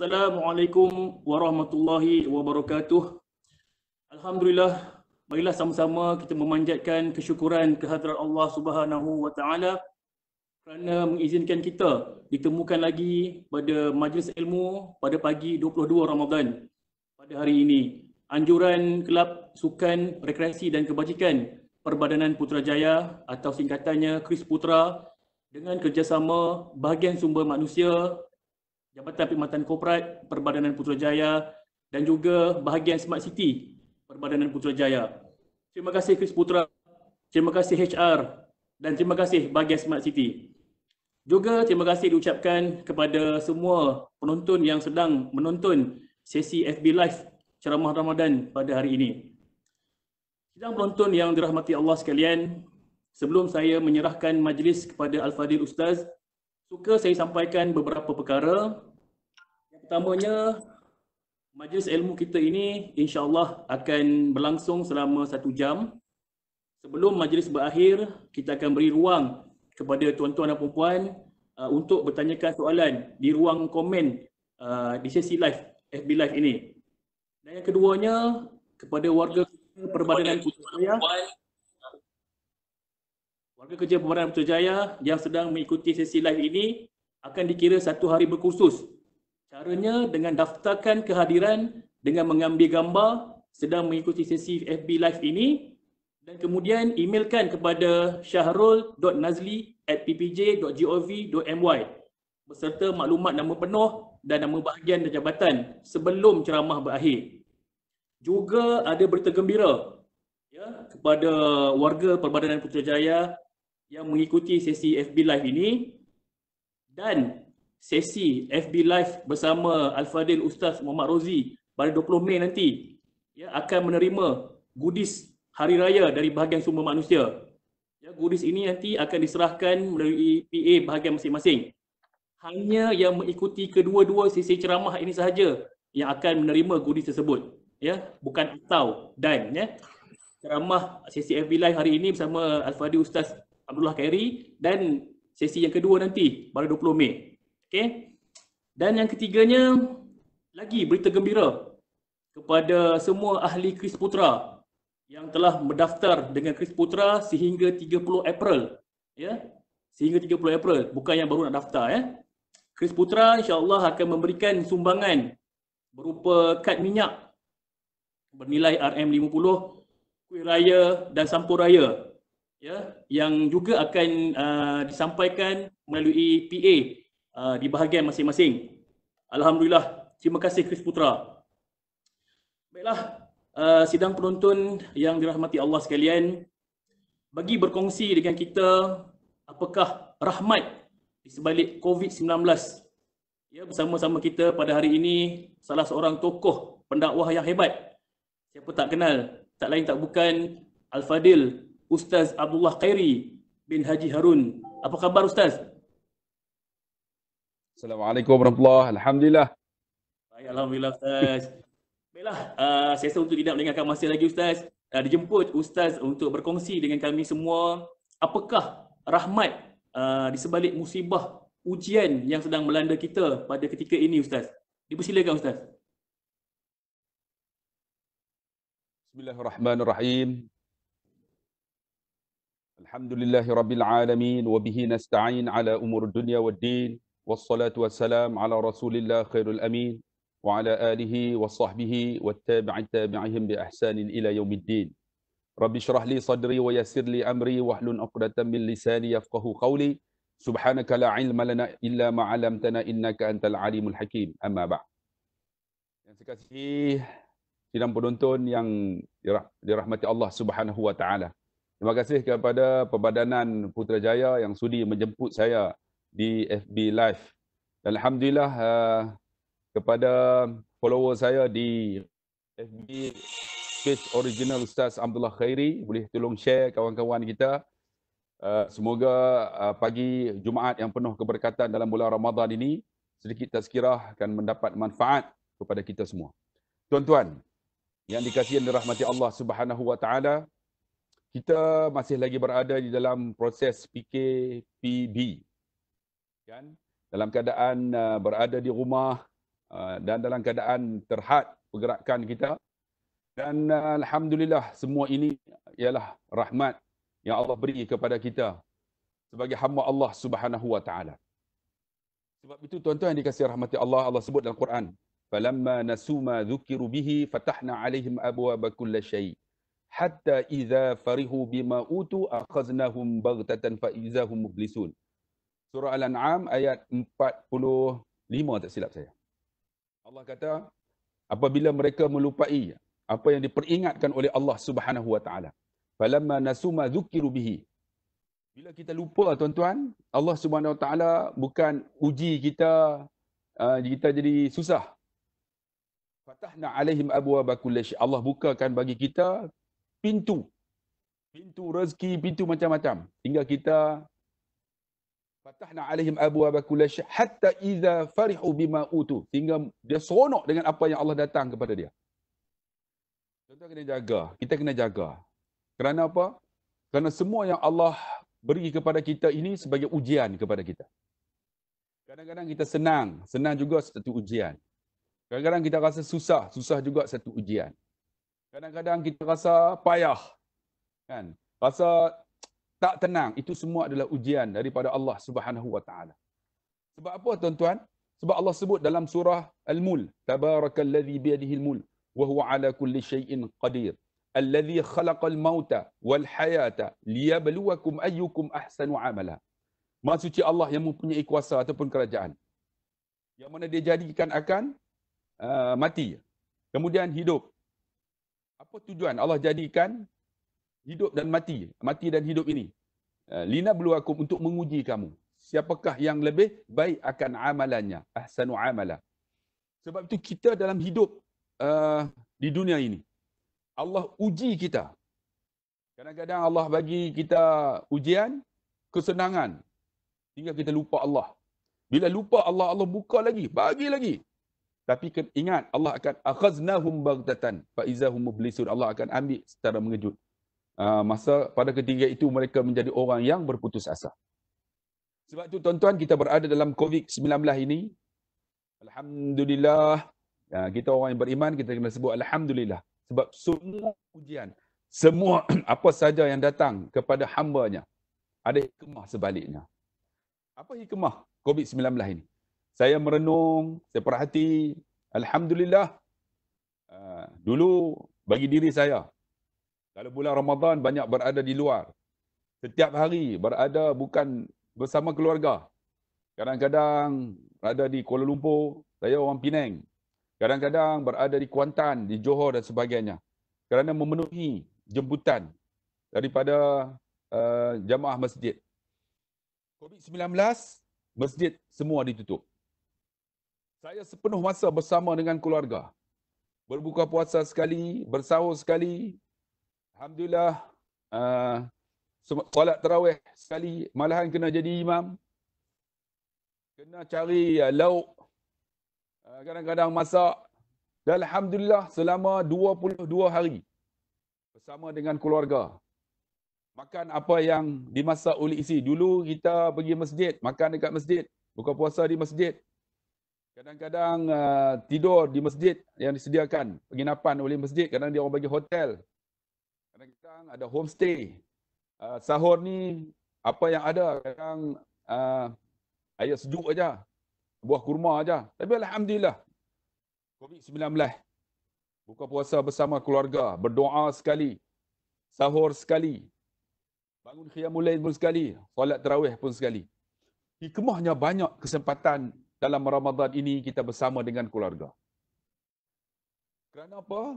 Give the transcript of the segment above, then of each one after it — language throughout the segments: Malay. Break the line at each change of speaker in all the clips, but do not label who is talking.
Assalamualaikum warahmatullahi wabarakatuh. Alhamdulillah, marilah sama-sama kita memanjatkan kesyukuran kehadrat Allah Subhanahu wa taala kerana mengizinkan kita ditemukan lagi pada majlis ilmu pada pagi 22 Ramadan pada hari ini. Anjuran Kelab Sukan Rekreasi dan Kebajikan Perbadanan Putrajaya atau singkatannya Kris Putra dengan kerjasama bahagian sumber manusia Jabatan Perkhidmatan Korporat, Perbadanan Putrajaya dan juga bahagian Smart City, Perbadanan Putrajaya. Terima kasih Chris Putra, terima kasih HR dan terima kasih bahagian Smart City. Juga terima kasih diucapkan kepada semua penonton yang sedang menonton sesi FB Live ceramah Ramadan pada hari ini. Sidang penonton yang dirahmati Allah sekalian, sebelum saya menyerahkan majlis kepada Al-Fadhil Ustaz, suka saya sampaikan beberapa perkara pertamanya majlis ilmu kita ini insyaAllah akan berlangsung selama satu jam. Sebelum majlis berakhir, kita akan beri ruang kepada tuan-tuan dan perempuan uh, untuk bertanyakan soalan di ruang komen uh, di sesi live, FB live ini. Dan yang keduanya, kepada warga kerja Perbadanan Putrajaya warga kerja Perbadanan Putrajaya yang sedang mengikuti sesi live ini akan dikira satu hari berkursus Caranya dengan daftarkan kehadiran dengan mengambil gambar sedang mengikuti sesi FB Live ini dan kemudian emailkan kepada syahrul.nazli at ppj.gov.my beserta maklumat nama penuh dan nama bahagian dan jabatan sebelum ceramah berakhir. Juga ada berita gembira ya, kepada warga Perbadanan Putrajaya yang mengikuti sesi FB Live ini dan sesi FB Live bersama Al-Fadil Ustaz Muhammad Rozi pada 20 Mei nanti ya, akan menerima gudis Hari Raya dari bahagian sumber manusia. Ya, goodies ini nanti akan diserahkan melalui PA bahagian masing-masing. Hanya yang mengikuti kedua-dua sesi ceramah ini sahaja yang akan menerima gudis tersebut. Ya, bukan atau dan ya. Ceramah sesi FB Live hari ini bersama Al-Fadil Ustaz Abdullah Khairi dan sesi yang kedua nanti pada 20 Mei. Okay. Dan yang ketiganya, lagi berita gembira kepada semua ahli Kris Putra yang telah mendaftar dengan Kris Putra sehingga 30 April. Ya, yeah? sehingga 30 April. Bukan yang baru nak daftar. Ya. Eh? Kris Putra insyaAllah akan memberikan sumbangan berupa kad minyak bernilai RM50, kuih raya dan sampur raya ya yang juga akan uh, disampaikan melalui PA Ah, di bahagian masing-masing. Alhamdulillah. Terima kasih Chris Putra. Baiklah, uh, sidang penonton yang dirahmati Allah sekalian, bagi berkongsi dengan kita apakah rahmat di sebalik COVID-19. Ya, bersama-sama kita pada hari ini salah seorang tokoh pendakwah yang hebat. Siapa tak kenal, tak lain tak bukan Al-Fadil Ustaz Abdullah Qairi bin Haji Harun. Apa khabar Ustaz?
Assalamualaikum warahmatullahi wabarakatuh. Alhamdulillah.
Baik, Alhamdulillah Ustaz. Baiklah, uh, saya rasa untuk tidak meninggalkan masa lagi Ustaz, uh, dijemput Ustaz untuk berkongsi dengan kami semua apakah rahmat uh, di sebalik musibah ujian yang sedang melanda kita pada ketika ini Ustaz. Dipersilakan Ustaz.
Bismillahirrahmanirrahim. Alhamdulillahi Rabbil Alamin nasta'in ala umur dunia wa din. Al والصلاة والسلام على رسول الله خير الأمين وعلى آله وصحبه والتابع تابعهم بأحسان إلى يوم الدين رب اشرح لي صدري ويسر لي أمري وحل أقرة من لساني يفقه قولي سبحانك لا علم لنا إلا ما علمتنا إنك أنت العليم الحكيم أما بعد Yang saya kasihi sidang penonton yang dirahmati Allah Subhanahu wa taala. Terima kasih kepada Pembadanan Putrajaya yang sudi menjemput saya di FB Live. Dan Alhamdulillah uh, kepada follower saya di FB Space Original Ustaz Abdullah Khairi boleh tolong share kawan-kawan kita. Uh, semoga uh, pagi Jumaat yang penuh keberkatan dalam bulan Ramadan ini sedikit tazkirah akan mendapat manfaat kepada kita semua. Tuan-tuan yang dikasihi dan dirahmati Allah Subhanahu Wa Taala, kita masih lagi berada di dalam proses PKPB kan dalam keadaan uh, berada di rumah uh, dan dalam keadaan terhad pergerakan kita dan uh, alhamdulillah semua ini ialah rahmat yang Allah beri kepada kita sebagai hamba Allah Subhanahu wa taala sebab itu tuan-tuan yang dikasihi rahmati Allah Allah sebut dalam Quran falamma nasuma dhukiru bihi fatahna alaihim abwaaba kulli shay hatta idza farihu bima utu akhaznahum baghtatan fa idzahum mublisun surah Al-An'am ayat 45 tak silap saya. Allah kata apabila mereka melupai apa yang diperingatkan oleh Allah Subhanahu Wa Taala. Falamma nasuma dzukiru bihi. Bila kita lupa tuan-tuan, Allah Subhanahu Wa Taala bukan uji kita uh, kita jadi susah. Fatahna alaihim abwaaba kullish. Allah bukakan bagi kita pintu pintu rezeki, pintu macam-macam. tinggal kita fatahna alaihim Abu kulli syai hatta idza farihu bima utu sehingga dia seronok dengan apa yang Allah datang kepada dia kita kena jaga kita kena jaga kerana apa kerana semua yang Allah beri kepada kita ini sebagai ujian kepada kita kadang-kadang kita senang senang juga satu ujian kadang-kadang kita rasa susah susah juga satu ujian kadang-kadang kita rasa payah kan rasa tak tenang itu semua adalah ujian daripada Allah Subhanahu wa taala. Sebab apa tuan-tuan? Sebab Allah sebut dalam surah al Mul, tabarakallazi bi Mul, al ala kulli shay'in qadir. Allazi khalaqal mauta wal hayata liyabluwakum ayyukum ahsanu amala. Maksudnya Allah yang mempunyai kuasa ataupun kerajaan. Yang mana dia jadikan akan uh, mati. Kemudian hidup. Apa tujuan Allah jadikan hidup dan mati mati dan hidup ini eh, lina aku untuk menguji kamu siapakah yang lebih baik akan amalannya ahsanu amala sebab itu kita dalam hidup uh, di dunia ini Allah uji kita kadang-kadang Allah bagi kita ujian kesenangan sehingga kita lupa Allah bila lupa Allah Allah buka lagi bagi lagi tapi ingat Allah akan akhaznahum baghtatan fa idzahum mublisun Allah akan ambil secara mengejut Ah, masa pada ketiga itu mereka menjadi orang yang berputus asa. Sebab itu tuan-tuan kita berada dalam COVID-19 ini. Alhamdulillah. Ah, kita orang yang beriman kita kena sebut Alhamdulillah. Sebab semua ujian, semua apa saja yang datang kepada hambanya ada hikmah sebaliknya. Apa hikmah COVID-19 ini? Saya merenung, saya perhati. Alhamdulillah. Ah, dulu bagi diri saya, kalau bulan Ramadan banyak berada di luar. Setiap hari berada bukan bersama keluarga. Kadang-kadang berada di Kuala Lumpur, saya orang Penang. Kadang-kadang berada di Kuantan, di Johor dan sebagainya. Kerana memenuhi jemputan daripada uh, jamaah masjid. COVID-19, masjid semua ditutup. Saya sepenuh masa bersama dengan keluarga. Berbuka puasa sekali, bersahur sekali, Alhamdulillah uh, Solat terawih sekali Malahan kena jadi imam Kena cari uh, lauk uh, Kadang-kadang masak Dan Alhamdulillah selama 22 hari Bersama dengan keluarga Makan apa yang dimasak oleh isi Dulu kita pergi masjid Makan dekat masjid Buka puasa di masjid Kadang-kadang uh, tidur di masjid yang disediakan penginapan oleh masjid kadang dia orang bagi hotel kadang ada homestay. Uh, sahur ni apa yang ada kadang uh, air sejuk aja, buah kurma aja. Tapi alhamdulillah COVID-19 buka puasa bersama keluarga, berdoa sekali, sahur sekali, bangun khiyamul lain pun sekali, solat tarawih pun sekali. Hikmahnya banyak kesempatan dalam Ramadan ini kita bersama dengan keluarga. Kerana apa?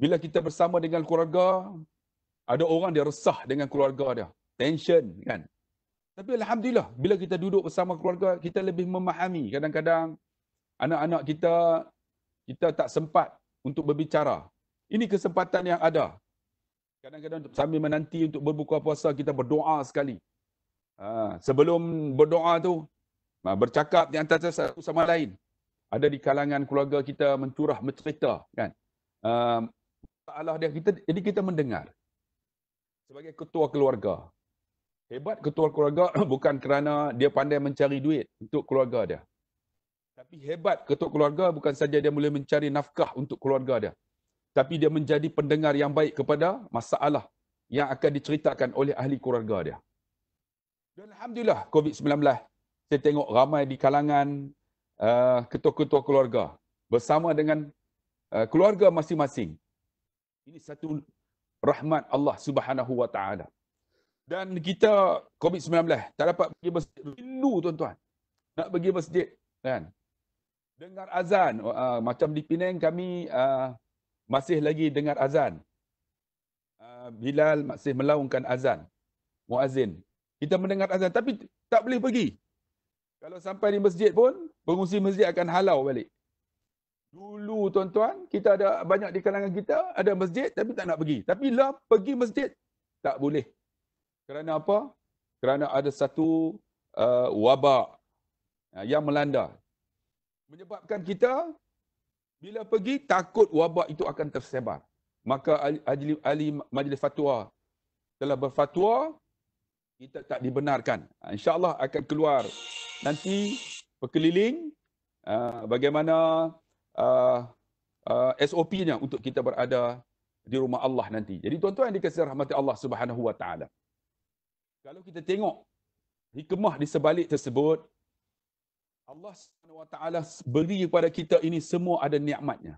Bila kita bersama dengan keluarga, ada orang dia resah dengan keluarga dia. Tension kan. Tapi Alhamdulillah, bila kita duduk bersama keluarga, kita lebih memahami. Kadang-kadang anak-anak kita, kita tak sempat untuk berbicara. Ini kesempatan yang ada. Kadang-kadang sambil menanti untuk berbuka puasa, kita berdoa sekali. Ha, sebelum berdoa tu, ha, bercakap di antara satu sama lain. Ada di kalangan keluarga kita mencurah, mencerita. Kan? Uh, Ta'ala dia kita jadi kita mendengar sebagai ketua keluarga hebat ketua keluarga bukan kerana dia pandai mencari duit untuk keluarga dia tapi hebat ketua keluarga bukan saja dia boleh mencari nafkah untuk keluarga dia tapi dia menjadi pendengar yang baik kepada masalah yang akan diceritakan oleh ahli keluarga dia dan alhamdulillah covid-19 saya tengok ramai di kalangan uh, ketua-ketua keluarga bersama dengan uh, keluarga masing-masing ini satu rahmat Allah Subhanahu Wa Taala. Dan kita COVID-19 tak dapat pergi masjid. Rindu tuan-tuan. Nak pergi masjid. Kan? Dengar azan. Uh, macam di Penang kami uh, masih lagi dengar azan. Uh, Bilal masih melaungkan azan. Muazzin. Kita mendengar azan tapi tak boleh pergi. Kalau sampai di masjid pun, pengungsi masjid akan halau balik. Dulu tuan-tuan, kita ada banyak di kalangan kita, ada masjid tapi tak nak pergi. Tapi lah pergi masjid, tak boleh. Kerana apa? Kerana ada satu uh, wabak uh, yang melanda. Menyebabkan kita bila pergi takut wabak itu akan tersebar. Maka ahli, ahli majlis fatwa telah berfatwa kita tak dibenarkan. Uh, InsyaAllah akan keluar nanti berkeliling uh, bagaimana uh, uh, SOP-nya untuk kita berada di rumah Allah nanti. Jadi tuan-tuan dikasih rahmati Allah Subhanahu Wa Taala. Kalau kita tengok hikmah di sebalik tersebut, Allah Subhanahu Wa Taala beri kepada kita ini semua ada nikmatnya.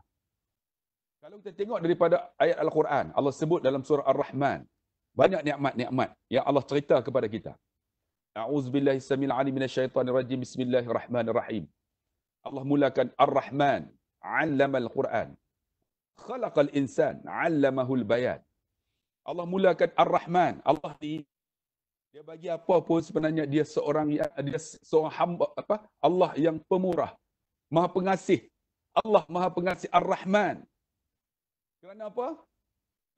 Kalau kita tengok daripada ayat Al-Quran, Allah sebut dalam surah Ar-Rahman, banyak nikmat-nikmat yang Allah cerita kepada kita. A'udzu billahi samil alim minasyaitonir rajim. Bismillahirrahmanirrahim. Allah mulakan Ar-Rahman, Alam al-Quran. Khalaq al-insan, alamahul bayan Allah mulakan Ar-Rahman. Allah ni dia bagi apa pun sebenarnya dia seorang dia seorang hamba apa? Allah yang pemurah, Maha pengasih. Allah Maha pengasih Ar-Rahman. Kerana apa?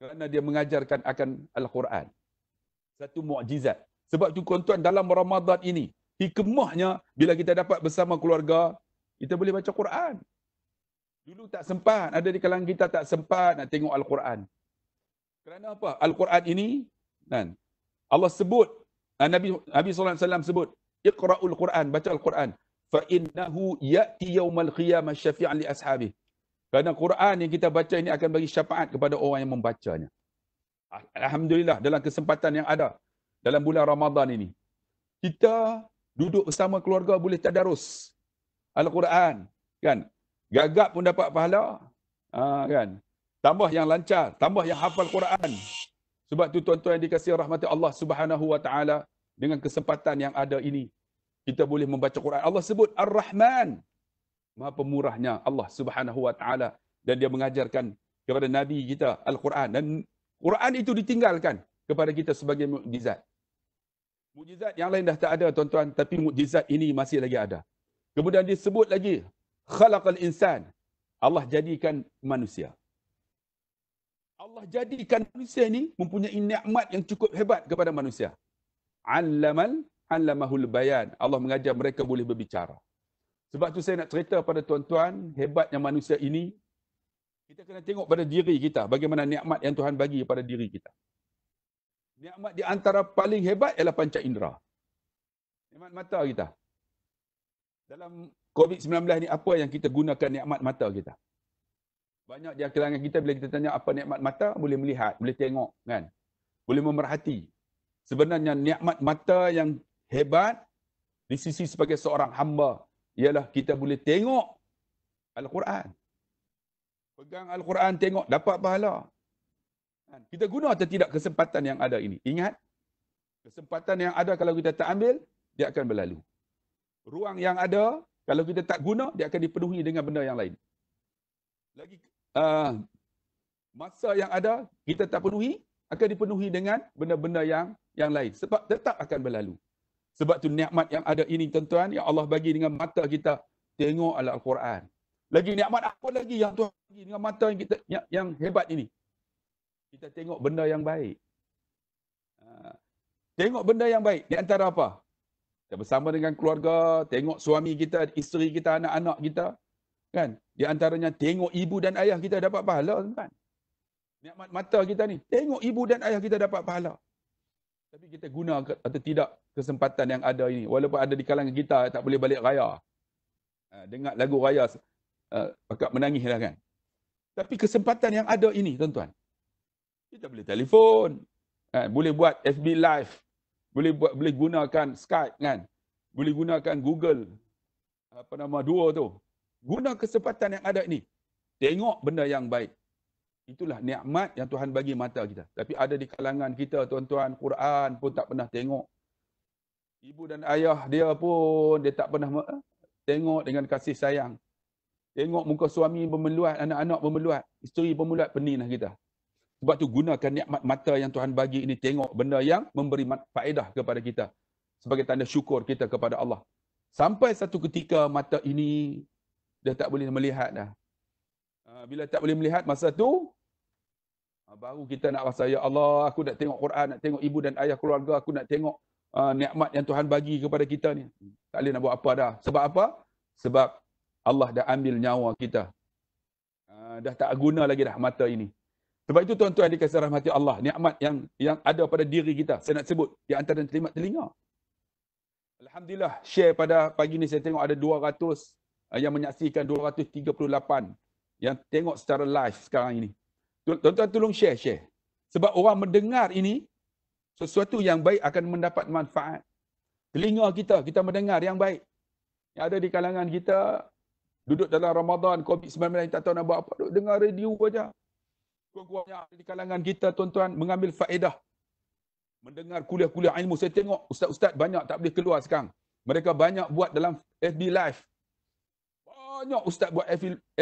Kerana dia mengajarkan akan Al-Quran. Satu mukjizat. Sebab tu tuan dalam Ramadan ini, hikmahnya bila kita dapat bersama keluarga, kita boleh baca Quran. Dulu tak sempat, ada di kalangan kita tak sempat nak tengok Al-Quran. Kerana apa? Al-Quran ini, kan? Allah sebut, Nabi, Nabi SAW sebut, Iqra'ul Quran, baca Al-Quran. Fa'innahu ya'ti yawmal qiyamah syafi'an li ashabih. Kerana Quran yang kita baca ini akan bagi syafaat kepada orang yang membacanya. Alhamdulillah dalam kesempatan yang ada dalam bulan Ramadan ini. Kita duduk bersama keluarga boleh tadarus Al-Quran. Kan? Gagap pun dapat pahala. Ha, kan? Tambah yang lancar, tambah yang hafal Quran. Sebab tu tuan-tuan yang dikasih rahmati Allah Subhanahu Wa Taala dengan kesempatan yang ada ini kita boleh membaca Quran. Allah sebut Ar-Rahman. Maha pemurahnya Allah Subhanahu Wa Taala dan dia mengajarkan kepada nabi kita Al-Quran dan Quran itu ditinggalkan kepada kita sebagai mujizat. Mujizat yang lain dah tak ada tuan-tuan tapi mujizat ini masih lagi ada. Kemudian disebut lagi khalaqal insan. Allah jadikan manusia. Allah jadikan manusia ni mempunyai nikmat yang cukup hebat kepada manusia. Alamal, allamahul bayan. Allah mengajar mereka boleh berbicara. Sebab tu saya nak cerita pada tuan-tuan, hebatnya manusia ini, kita kena tengok pada diri kita, bagaimana nikmat yang Tuhan bagi pada diri kita. Nikmat di antara paling hebat ialah panca indera. Nikmat mata kita. Dalam COVID-19 ni apa yang kita gunakan nikmat mata kita? Banyak dia kelangan kita bila kita tanya apa nikmat mata, boleh melihat, boleh tengok kan? Boleh memerhati. Sebenarnya nikmat mata yang hebat di sisi sebagai seorang hamba ialah kita boleh tengok Al-Quran. Pegang Al-Quran tengok dapat pahala. Kan? Kita guna atau tidak kesempatan yang ada ini. Ingat, kesempatan yang ada kalau kita tak ambil, dia akan berlalu. Ruang yang ada, kalau kita tak guna, dia akan dipenuhi dengan benda yang lain. Lagi uh, masa yang ada kita tak penuhi akan dipenuhi dengan benda-benda yang yang lain sebab tetap akan berlalu. Sebab tu nikmat yang ada ini tuan-tuan yang Allah bagi dengan mata kita tengok al-Quran. Lagi nikmat apa lagi yang Tuhan bagi dengan mata yang kita yang, yang hebat ini? Kita tengok benda yang baik. Ah, tengok benda yang baik di antara apa? bersama dengan keluarga, tengok suami kita, isteri kita, anak-anak kita. Kan? Di antaranya tengok ibu dan ayah kita dapat pahala. Kan? Nikmat mata kita ni, tengok ibu dan ayah kita dapat pahala. Tapi kita guna atau tidak kesempatan yang ada ini. Walaupun ada di kalangan kita, tak boleh balik raya. Ha, dengar lagu raya, uh, pakat menangis lah kan. Tapi kesempatan yang ada ini, tuan-tuan. Kita boleh telefon, ha, boleh buat FB live, boleh buat boleh gunakan Skype kan boleh gunakan Google apa nama dua tu guna kesempatan yang ada ni tengok benda yang baik itulah nikmat yang Tuhan bagi mata kita tapi ada di kalangan kita tuan-tuan Quran pun tak pernah tengok ibu dan ayah dia pun dia tak pernah eh, tengok dengan kasih sayang tengok muka suami memeluat anak-anak memeluat isteri memeluat peninah kita sebab tu gunakan nikmat mata yang Tuhan bagi ini tengok benda yang memberi faedah kepada kita. Sebagai tanda syukur kita kepada Allah. Sampai satu ketika mata ini dah tak boleh melihat dah. Ha, bila tak boleh melihat masa tu, ha, baru kita nak rasa, Ya Allah, aku nak tengok Quran, nak tengok ibu dan ayah keluarga, aku nak tengok uh, nikmat yang Tuhan bagi kepada kita ni. Tak boleh nak buat apa dah. Sebab apa? Sebab Allah dah ambil nyawa kita. Uh, dah tak guna lagi dah mata ini. Sebab itu tuan-tuan kasih rahmati Allah, nikmat yang yang ada pada diri kita. Saya nak sebut di antara nikmat telinga. Alhamdulillah share pada pagi ni saya tengok ada 200 eh, yang menyaksikan 238 yang tengok secara live sekarang ini. Tuan-tuan tolong share share. Sebab orang mendengar ini sesuatu yang baik akan mendapat manfaat. Telinga kita kita mendengar yang baik. Yang ada di kalangan kita duduk dalam Ramadan COVID-19 tak tahu nak buat apa duduk dengar radio saja. Tuan-tuan yang ada di kalangan kita, tuan-tuan, mengambil faedah. Mendengar kuliah-kuliah ilmu. Saya tengok ustaz-ustaz banyak tak boleh keluar sekarang. Mereka banyak buat dalam FB Live. Banyak ustaz buat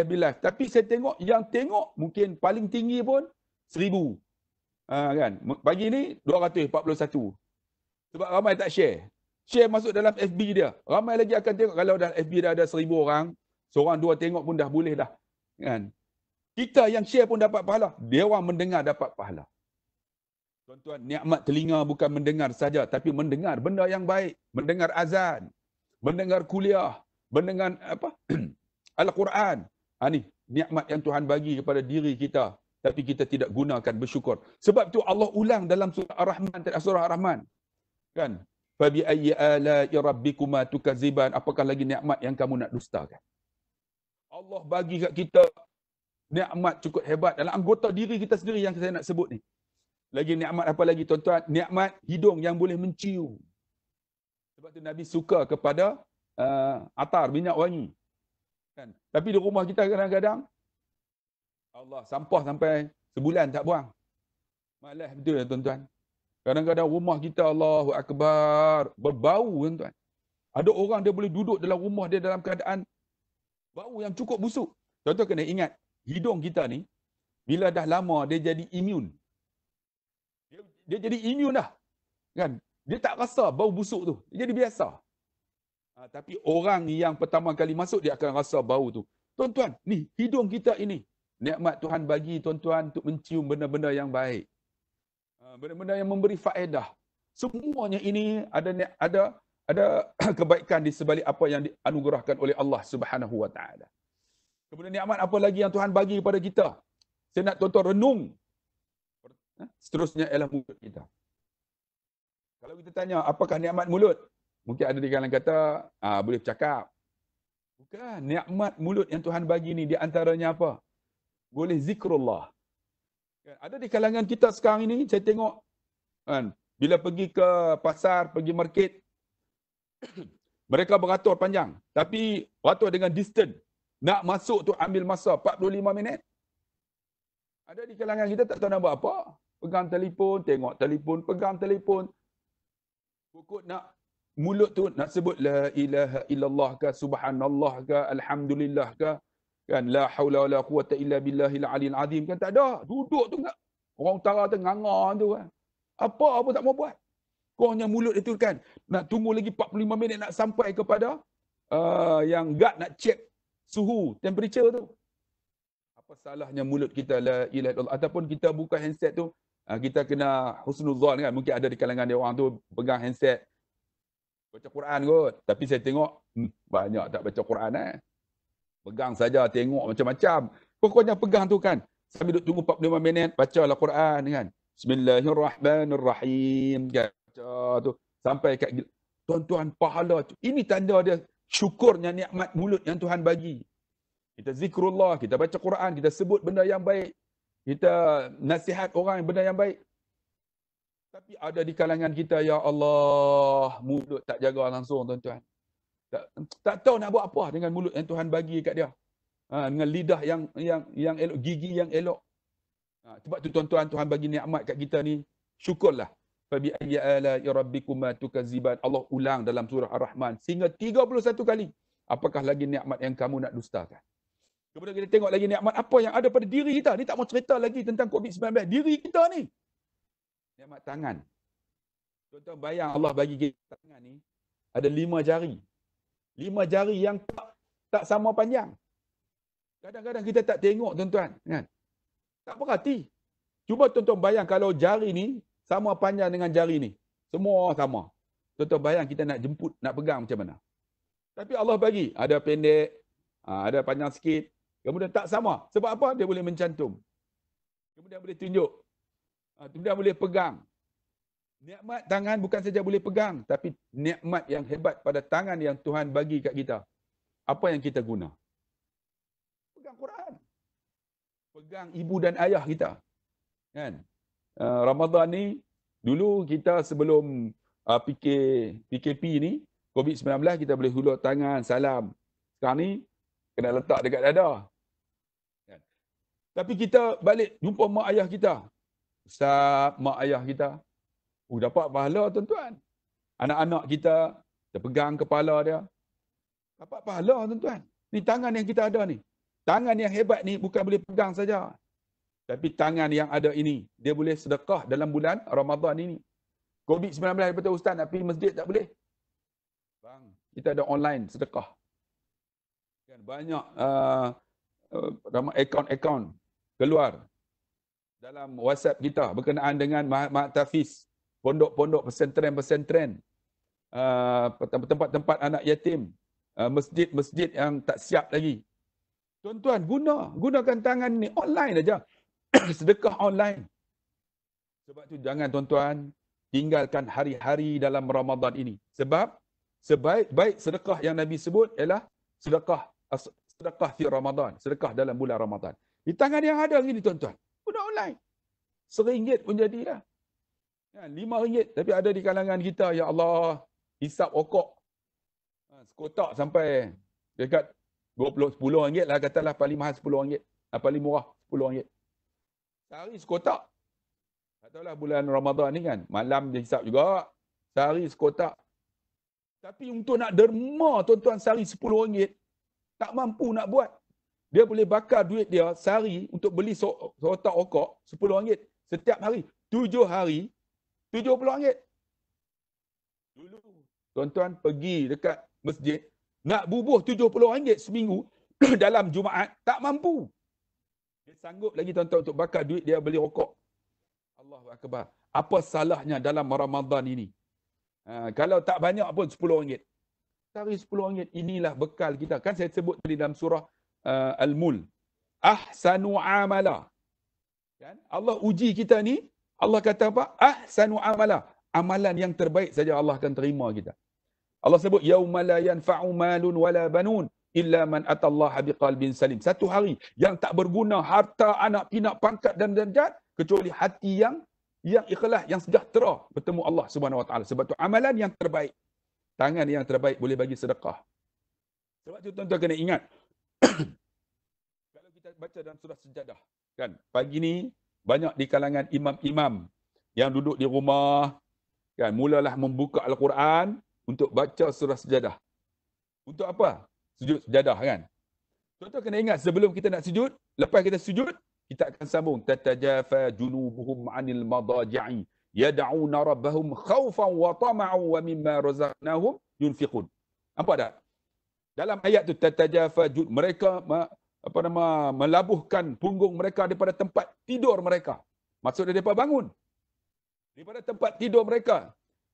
FB Live. Tapi saya tengok, yang tengok mungkin paling tinggi pun seribu. Ha, kan? Pagi ni, 241. Sebab ramai tak share. Share masuk dalam FB dia. Ramai lagi akan tengok kalau dah FB dah ada seribu orang. Seorang dua tengok pun dah boleh dah. Kan? Kita yang share pun dapat pahala. Dewa mendengar dapat pahala. Tuan-tuan, nikmat telinga bukan mendengar saja, tapi mendengar benda yang baik. Mendengar azan, mendengar kuliah, mendengar apa Al-Quran. Ha, ni, nikmat yang Tuhan bagi kepada diri kita. Tapi kita tidak gunakan bersyukur. Sebab tu Allah ulang dalam surah Ar-Rahman. Surah Ar-Rahman. Kan? Fabi ayyi ala'i rabbikuma tukaziban. Apakah lagi nikmat yang kamu nak dustakan? Allah bagi kat kita amat cukup hebat dalam anggota diri kita sendiri yang saya nak sebut ni. Lagi amat apa lagi tuan-tuan? amat hidung yang boleh mencium. Sebab tu Nabi suka kepada uh, atar, minyak wangi. Kan? Tapi di rumah kita kadang-kadang, Allah sampah sampai sebulan tak buang. Malah betul ya tuan-tuan. Kadang-kadang rumah kita Allahu Akbar berbau tuan-tuan. Ada orang dia boleh duduk dalam rumah dia dalam keadaan bau yang cukup busuk. Contoh kena ingat, hidung kita ni bila dah lama dia jadi imun. Dia, dia jadi imun dah. Kan? Dia tak rasa bau busuk tu. Dia jadi biasa. Ha, tapi orang yang pertama kali masuk dia akan rasa bau tu. Tuan-tuan, ni hidung kita ini nikmat Tuhan bagi tuan-tuan untuk mencium benda-benda yang baik. Ha, benda-benda yang memberi faedah. Semuanya ini ada ada ada kebaikan di sebalik apa yang dianugerahkan oleh Allah Subhanahu Wa Taala. Kemudian nikmat apa lagi yang Tuhan bagi kepada kita? Saya nak tuan renung. Ha? Seterusnya ialah mulut kita. Kalau kita tanya, apakah nikmat mulut? Mungkin ada di kalangan kata, ah, boleh cakap. Bukan. Nikmat mulut yang Tuhan bagi ni di antaranya apa? Boleh zikrullah. Kan? Ada di kalangan kita sekarang ini, saya tengok. Kan, bila pergi ke pasar, pergi market. mereka beratur panjang. Tapi beratur dengan distance. Nak masuk tu ambil masa 45 minit. Ada di kalangan kita tak tahu nak buat apa. Pegang telefon, tengok telefon, pegang telefon. Pokok nak mulut tu nak sebut la ilaha illallah ka subhanallah ka alhamdulillah ka kan la haula wala quwata illa billahil aliyil azim kan tak ada duduk tu enggak orang utara tu nganga tu kan apa apa tak mau buat kau hanya mulut itu kan nak tunggu lagi 45 minit nak sampai kepada uh, yang guard nak check suhu, temperature tu. Apa salahnya mulut kita la ilaha illallah ataupun kita buka handset tu, ha, kita kena husnuzan kan. Mungkin ada di kalangan dia orang tu pegang handset baca Quran kot. Tapi saya tengok hmm, banyak tak baca Quran eh. Pegang saja tengok macam-macam. Pokoknya pegang tu kan. Sambil duduk tunggu 45 minit baca bacalah Quran kan. Bismillahirrahmanirrahim. Baca tu sampai kat tuan-tuan pahala tu. Ini tanda dia syukurnya nikmat mulut yang Tuhan bagi. Kita zikrullah, kita baca Quran, kita sebut benda yang baik. Kita nasihat orang yang benda yang baik. Tapi ada di kalangan kita, Ya Allah, mulut tak jaga langsung tuan-tuan. Tak, tak tahu nak buat apa dengan mulut yang Tuhan bagi kat dia. Ha, dengan lidah yang yang yang elok, gigi yang elok. Ha, sebab tu tuan-tuan, Tuhan bagi nikmat kat kita ni, syukurlah. Fabi ayya ala ya rabbikuma tukazziban. Allah ulang dalam surah Ar-Rahman sehingga 31 kali. Apakah lagi nikmat yang kamu nak dustakan? Kemudian kita tengok lagi nikmat apa yang ada pada diri kita. Ni tak mau cerita lagi tentang COVID-19. Diri kita ni. Nikmat tangan. Contoh bayang Allah bagi kita tangan ni. Ada lima jari. Lima jari yang tak, tak sama panjang. Kadang-kadang kita tak tengok tuan-tuan. Kan? Tak perhati. Cuba tuan-tuan bayang kalau jari ni sama panjang dengan jari ni. Semua sama. tuan bayang kita nak jemput, nak pegang macam mana. Tapi Allah bagi. Ada pendek, ha, ada panjang sikit. Kemudian tak sama. Sebab apa? Dia boleh mencantum. Kemudian boleh tunjuk. Ha, kemudian boleh pegang. Nikmat tangan bukan saja boleh pegang. Tapi nikmat yang hebat pada tangan yang Tuhan bagi kat kita. Apa yang kita guna? Pegang Quran. Pegang ibu dan ayah kita. Kan? uh, Ramadan ni dulu kita sebelum uh, eh, PK PKP ni COVID-19 kita boleh hulur tangan salam. Sekarang ni kena letak dekat dada. Kan? Tapi kita balik jumpa mak ayah kita. Ustaz mak ayah kita. Uh, dapat pahala tuan-tuan. Anak-anak kita, kita pegang kepala dia. Dapat pahala tuan-tuan. Ni tangan yang kita ada ni. Tangan yang hebat ni bukan boleh pegang saja. Tapi tangan yang ada ini, dia boleh sedekah dalam bulan Ramadan ini. COVID-19 daripada Ustaz nak pergi masjid tak boleh. Bang, kita ada online sedekah. Kan banyak ramai uh, uh, akaun-akaun keluar dalam WhatsApp kita berkenaan dengan Mahat Tafiz, pondok-pondok pesantren-pesantren, uh, tempat-tempat anak yatim, uh, masjid-masjid yang tak siap lagi. Tuan-tuan, guna, gunakan tangan ni online aja. sedekah online. Sebab tu jangan tuan-tuan tinggalkan hari-hari dalam Ramadan ini. Sebab sebaik-baik sedekah yang Nabi sebut ialah sedekah sedekah di Ramadan, sedekah dalam bulan Ramadan. Di tangan yang ada ini tuan-tuan, budak online. Seringgit pun jadilah. Ya, lima ringgit tapi ada di kalangan kita, ya Allah, hisap okok. Ha, sekotak sampai dekat 20, 10 ringgit lah katalah paling mahal 10 ringgit. Ah, paling murah 10 ringgit sehari sekotak. Tak tahulah bulan Ramadhan ni kan, malam dia hisap juga, sehari sekotak. Tapi untuk nak derma tuan-tuan sehari RM10, tak mampu nak buat. Dia boleh bakar duit dia sehari untuk beli sekotak okok sepuluh ringgit setiap hari. tujuh hari, tujuh puluh ringgit. Dulu tuan-tuan pergi dekat masjid, nak bubuh tujuh puluh ringgit seminggu dalam Jumaat, tak mampu. Dia sanggup lagi tuan-tuan untuk bakar duit dia beli rokok. Allahu Akbar. Apa salahnya dalam Ramadan ini? Ha, kalau tak banyak pun RM10. Cari RM10. Inilah bekal kita. Kan saya sebut tadi dalam surah uh, Al-Mul. Ahsanu amala. Kan? Allah uji kita ni. Allah kata apa? Ahsanu amala. Amalan yang terbaik saja Allah akan terima kita. Allah sebut yauma la yanfa'u malun wala banun illa man atallaha biqalbin salim. Satu hari yang tak berguna harta anak pinak pangkat dan derajat kecuali hati yang yang ikhlas yang sejahtera bertemu Allah Subhanahu wa taala. Sebab tu amalan yang terbaik. Tangan yang terbaik boleh bagi sedekah. Sebab tu tuan-tuan kena ingat. Kalau kita baca dalam surah sejadah kan pagi ni banyak di kalangan imam-imam yang duduk di rumah kan mulalah membuka al-Quran untuk baca surah sejadah. Untuk apa? sujud sejadah kan. tuan kena ingat sebelum kita nak sujud, lepas kita sujud, kita akan sambung. Tatajafa junubuhum anil madaja'i yada'una rabbahum khawfan wa tama'u wa mimma razaqnahum yunfiqun. Apa dah? Dalam ayat tu tatajafa jud mereka apa nama melabuhkan punggung mereka daripada tempat tidur mereka. Maksudnya depa bangun. Daripada tempat tidur mereka.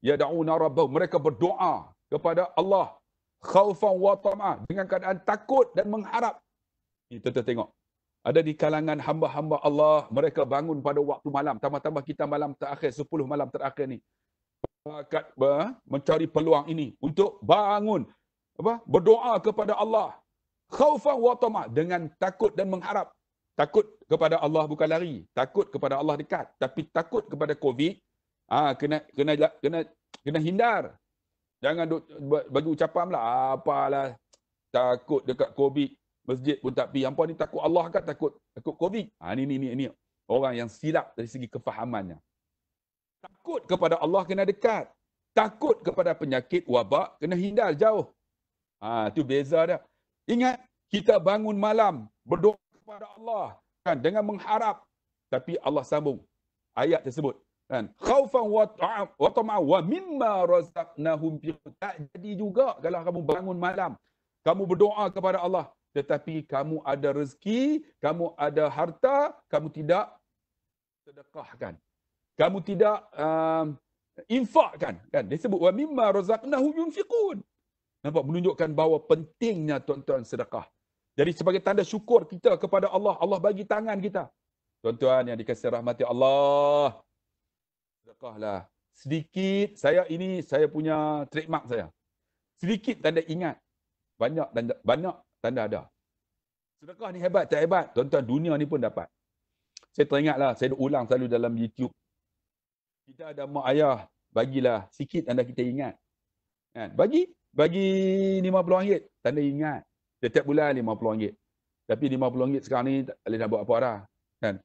Yada'una rabbahum mereka berdoa kepada Allah khaufan wa tama dengan keadaan takut dan mengharap. Ni tuan tengok. Ada di kalangan hamba-hamba Allah, mereka bangun pada waktu malam. Tambah-tambah kita malam terakhir, 10 malam terakhir ni. Bakat mencari peluang ini untuk bangun. Apa? Berdoa kepada Allah. Khaufan wa tama dengan takut dan mengharap. Takut kepada Allah bukan lari. Takut kepada Allah dekat. Tapi takut kepada COVID, ah kena, kena, kena, kena hindar. Jangan duk, bagi ucapan pula, apalah takut dekat COVID, masjid pun tak pergi. Apa ni takut Allah kan takut, takut COVID. Ha, ni, ni, ni, ni. Orang yang silap dari segi kefahamannya. Takut kepada Allah kena dekat. Takut kepada penyakit wabak kena hindar jauh. Ha, tu beza dia. Ingat, kita bangun malam berdoa kepada Allah kan dengan mengharap. Tapi Allah sambung ayat tersebut kan khaufan wa ta'am wa tama wa mimma razaqnahum bi tak jadi juga kalau kamu bangun malam kamu berdoa kepada Allah tetapi kamu ada rezeki kamu ada harta kamu tidak sedekahkan kamu tidak um, infakkan kan dia sebut wa mimma razaqnahum yunfiqun nampak menunjukkan bahawa pentingnya tuan-tuan sedekah jadi sebagai tanda syukur kita kepada Allah Allah bagi tangan kita tuan-tuan yang dikasihi rahmati Allah sedekah lah. Sedikit, saya ini saya punya trademark saya. Sedikit tanda ingat. Banyak tanda, banyak tanda ada. Sedekah ni hebat tak hebat? Tuan-tuan dunia ni pun dapat. Saya lah saya ulang selalu dalam YouTube. Kita ada mak ayah, bagilah sikit tanda kita ingat. Kan? Bagi, bagi RM50, tanda ingat. Setiap bulan RM50. Tapi RM50 sekarang ni tak boleh nak buat apa dah. Kan?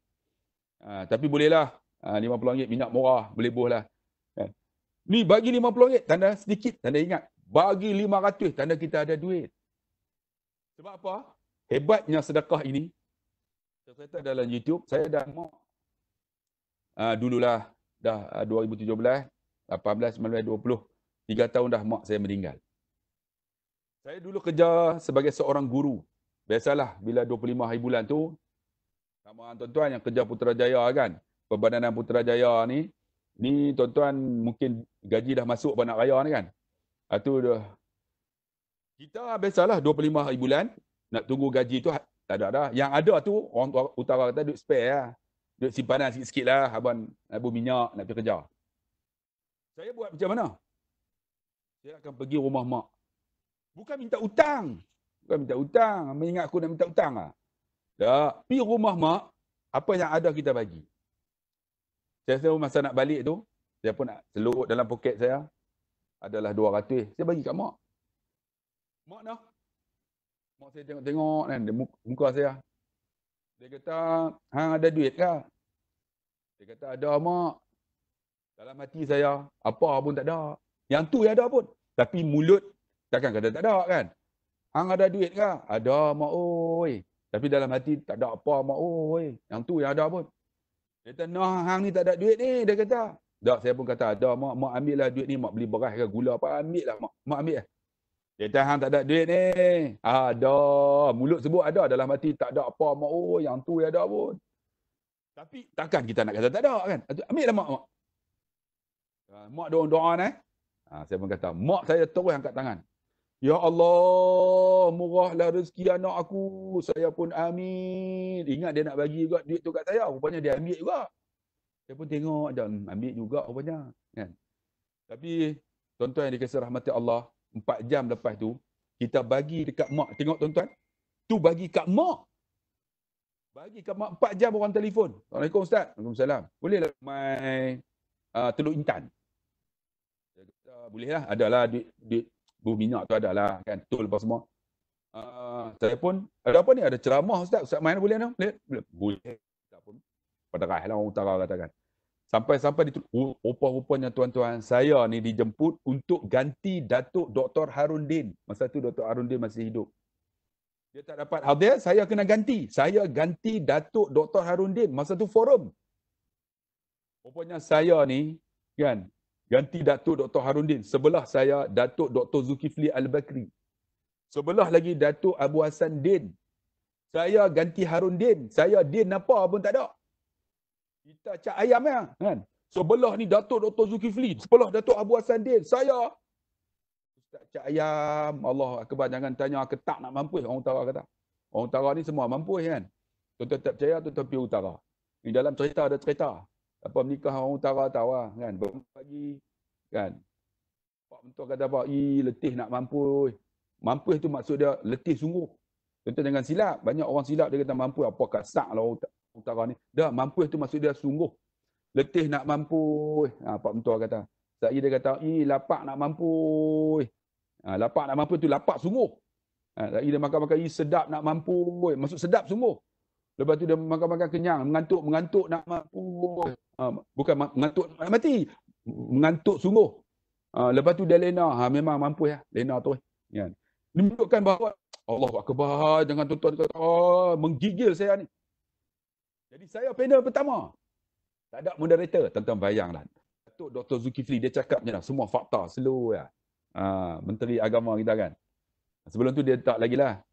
Ha, tapi bolehlah RM50 ah, ha, minyak murah boleh buah lah. Ha. Ni bagi RM50 tanda sedikit tanda ingat. Bagi RM500 tanda kita ada duit. Sebab apa? Hebatnya sedekah ini. Saya kata dalam YouTube, saya dah mak. Ha, ah, dululah dah 2017, 18, 19, 20. tiga tahun dah mak saya meninggal. Saya dulu kerja sebagai seorang guru. Biasalah bila 25 hari bulan tu, sama tuan-tuan yang kerja Putrajaya kan, Perbandanan Putrajaya ni, ni tuan-tuan mungkin gaji dah masuk pada nak raya ni kan. Itu ah, dah. Kita biasalah 25 hari bulan nak tunggu gaji tu tak ada dah. Yang ada tu orang utara kata duit spare lah. Duit simpanan sikit-sikit lah. Abang nak buat minyak, nak pergi kerja. Saya buat macam mana? Saya akan pergi rumah mak. Bukan minta hutang. Bukan minta hutang. Ambil aku nak minta hutang lah. Tak. Pergi rumah mak, apa yang ada kita bagi. Saya tahu masa nak balik tu, saya pun nak selut dalam poket saya adalah dua 200. Saya bagi kat mak. Mak dah. Mak saya tengok-tengok kan muka saya. Dia kata, "Hang ada duit ke?" Dia kata, "Ada mak." Dalam hati saya, apa pun tak ada. Yang tu yang ada pun. Tapi mulut takkan kata tak ada kan. Hang ada duit ke? Ada mak oi. Tapi dalam hati tak ada apa mak oi. Yang tu yang ada pun. Dia kata, no, hang ni tak ada duit ni, dia kata. Tak, saya pun kata, ada mak, mak ambil lah duit ni, mak beli beras ke gula apa, ambil lah mak, mak ambil lah. Dia kata, hang tak ada duit ni. Ada, mulut sebut ada, dalam hati tak ada apa, mak, oh yang tu ya ada pun. Tapi takkan kita nak kata tak ada kan? Ambil lah mak, mak. Ah, mak doa-doa ni. Eh. Ha, ah, saya pun kata, mak saya terus angkat tangan. Ya Allah, murahlah rezeki anak aku. Saya pun amin. Ingat dia nak bagi juga duit tu kat saya. Rupanya dia ambil juga. Saya pun tengok dan ambil juga rupanya. Kan? Tapi, tuan-tuan yang dikasih rahmati Allah, empat jam lepas tu, kita bagi dekat mak. Tengok tuan-tuan. Tu bagi kat mak. Bagi kat mak 4 jam orang telefon. Assalamualaikum Ustaz. Waalaikumsalam. Bolehlah main uh, Teluk Intan. bolehlah. Adalah duit, duit bu minyak tu adalah kan tol apa semua. Uh, saya pun ada apa ni ada ceramah ustaz ustaz main boleh no? Boleh. Boleh. Tak pun. Padahal lah orang utara katakan. Sampai-sampai di oh, rupa-rupanya tuan-tuan saya ni dijemput untuk ganti Datuk Dr. Harun Din. Masa tu Dr. Harun Din masih hidup. Dia tak dapat hadir, saya kena ganti. Saya ganti Datuk Dr. Harun Din. Masa tu forum. Rupanya saya ni, kan, ganti Datuk Dr. Harundin. Sebelah saya Datuk Dr. Zulkifli Al-Bakri. Sebelah lagi Datuk Abu Hassan Din. Saya ganti Harun Din Saya Din apa pun tak ada. Kita cak ayam ya. Kan? Sebelah ni Datuk Dr. Zulkifli. Sebelah Datuk Abu Hassan Din. Saya kita cak ayam. Allah akbar jangan tanya ketak nak mampu. Orang utara kata. Orang utara ni semua mampu kan. Tuan-tuan tak percaya tuan-tuan pergi utara. Di dalam cerita ada cerita apa menikah orang utara tawa kan pagi kan pak mentua kata apa i letih nak mampu mampu itu maksud dia letih sungguh tentu dengan silap banyak orang silap dia kata mampu apa kasak lah orang utara ni dah mampu itu maksud dia sungguh letih nak mampu ha, pak mentua kata saya dia kata i lapak nak mampu ha, lapak nak mampu tu lapak sungguh ha, dia makan-makan i sedap nak mampu maksud sedap sungguh Lepas tu dia makan-makan kenyang, mengantuk, mengantuk nak mampu. Uh, ha, bukan mengantuk nak mati. Mengantuk sungguh. Uh, lepas tu dia lena, ha, memang mampu ya. Lah. Lena tu. Eh. Ya. Dia menunjukkan bahawa Allah akbar, jangan tuan-tuan kata, oh, menggigil saya ni. Jadi saya panel pertama. Tak ada moderator, tentang tuan bayang lah. Datuk Dr. Zulkifli, dia cakap macam semua fakta, slow ya. Uh, Menteri agama kita kan. Sebelum tu dia tak lagi lah.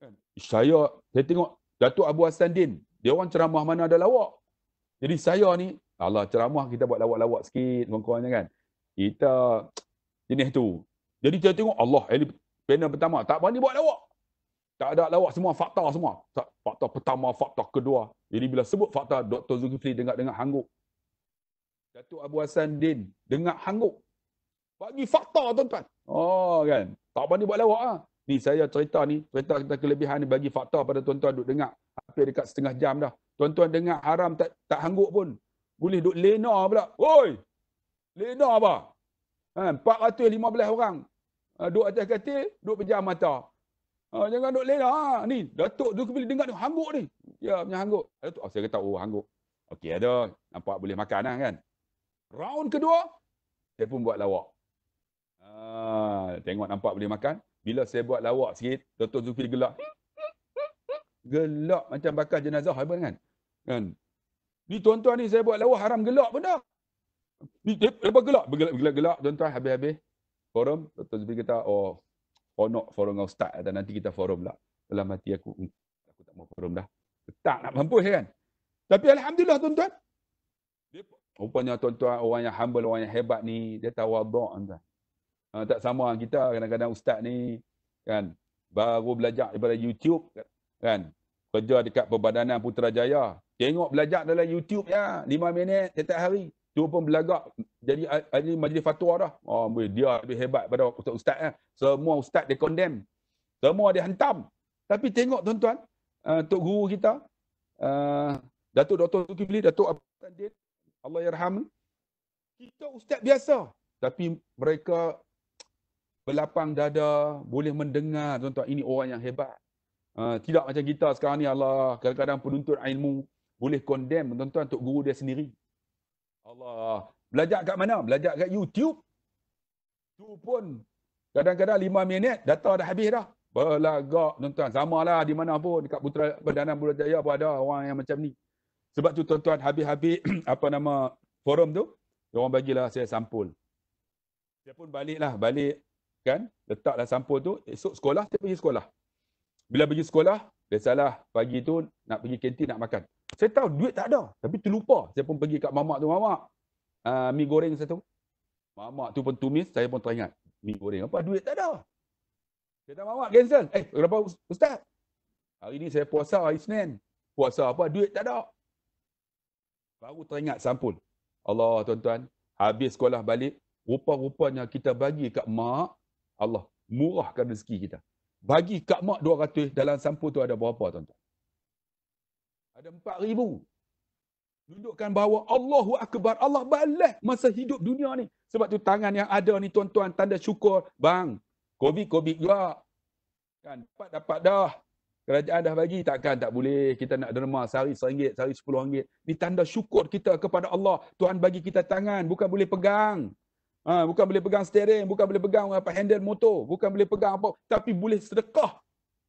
Kan? Saya, saya tengok Datuk Abu Hassan Din, dia orang ceramah mana ada lawak. Jadi saya ni, Allah ceramah kita buat lawak-lawak sikit, kurang-kurangnya kan. Kita jenis tu. Jadi kita tengok Allah, ini eh, panel pertama, tak berani buat lawak. Tak ada lawak semua, fakta semua. Fakta pertama, fakta kedua. Jadi bila sebut fakta, Dr. Zulkifli dengar-dengar hangguk. Datuk Abu Hassan Din, dengar hangguk. Bagi fakta tuan-tuan. Oh kan, tak berani buat lawak ah. Ha? Ni saya cerita ni, cerita kita kelebihan ni bagi fakta pada tuan-tuan duk dengar. Hampir dekat setengah jam dah. Tuan-tuan dengar haram tak tak hangguk pun. Boleh duk lena pula. Oi! Lena apa? Ha, 415 orang. Ha, duk atas katil, duk pejam mata. Ha, jangan duk lena. Ha, ni, Datuk tu bila dengar ni, hangguk ni. Ya, punya hangguk. Datuk, oh, saya kata, oh hangguk. Okey, ada. Nampak boleh makan lah kan. Round kedua, saya pun buat lawak. Ha, tengok nampak boleh makan. Bila saya buat lawak sikit, Dr. Zufi gelak. Gelak macam bakar jenazah hebat kan? Kan? Ni tuan-tuan ni saya buat lawak haram gelak pun dah. Ni lepas gelak, gelak-gelak tuan-tuan habis-habis. Forum, Dr. Zufi kata, oh, konok forum kau start. Dan nanti kita forum lah. Dalam mati aku, hmm, aku tak mau forum dah. Tak nak mampus saya kan? Tapi Alhamdulillah tuan-tuan. Rupanya tuan-tuan, orang yang humble, orang yang hebat ni, dia tawaduk tuan-tuan. Ha, tak sama kita kadang-kadang ustaz ni kan baru belajar daripada YouTube kan kerja dekat perbadanan Putrajaya tengok belajar dalam YouTube ya 5 minit setiap hari tu pun belagak jadi ahli majlis fatwa dah oh ah, boy, dia lebih hebat pada ustaz ustaz ya. Eh. semua ustaz dia condemn semua dia hantam tapi tengok tuan-tuan uh, tok guru kita Datuk uh, Dr. Zulkifli Datuk Abu Tandid Allah yarham kita ustaz biasa tapi mereka berlapang dada, boleh mendengar tuan-tuan ini orang yang hebat. Uh, tidak macam kita sekarang ni Allah, kadang-kadang penuntut ilmu boleh condemn tuan-tuan untuk guru dia sendiri. Allah, belajar kat mana? Belajar kat YouTube. Tu pun kadang-kadang lima minit data dah habis dah. Belagak tuan-tuan. Sama lah di mana pun. Dekat Putera Perdana Bulan Jaya pun ada orang yang macam ni. Sebab tu tuan-tuan habis-habis apa nama forum tu. Dia orang bagilah saya sampul. Saya pun baliklah. Balik kan letaklah sampul tu esok sekolah tak pergi sekolah bila pergi sekolah dia salah pagi tu nak pergi kantin nak makan saya tahu duit tak ada tapi terlupa saya pun pergi kat mamak tu mamak uh, mi goreng satu mamak tu pun tumis saya pun teringat mi goreng apa duit tak ada Saya kita mamak cancel eh berapa ustaz hari ni saya puasa hari Senin puasa apa duit tak ada baru teringat sampul Allah tuan-tuan habis sekolah balik rupa-rupanya kita bagi kat mak Allah murahkan rezeki kita. Bagi Kak Mak 200, dalam sampul tu ada berapa tuan-tuan? Ada 4,000. Tunjukkan bahawa Allahu Akbar, Allah balas masa hidup dunia ni. Sebab tu tangan yang ada ni tuan-tuan, tanda syukur. Bang, kobi kobi juga. Kan, dapat-dapat dah. Kerajaan dah bagi, takkan tak boleh kita nak derma sehari seringgit, sehari sepuluh ringgit. Ini tanda syukur kita kepada Allah. Tuhan bagi kita tangan, bukan boleh pegang. Ha, bukan boleh pegang steering, bukan boleh pegang apa handle motor, bukan boleh pegang apa, tapi boleh sedekah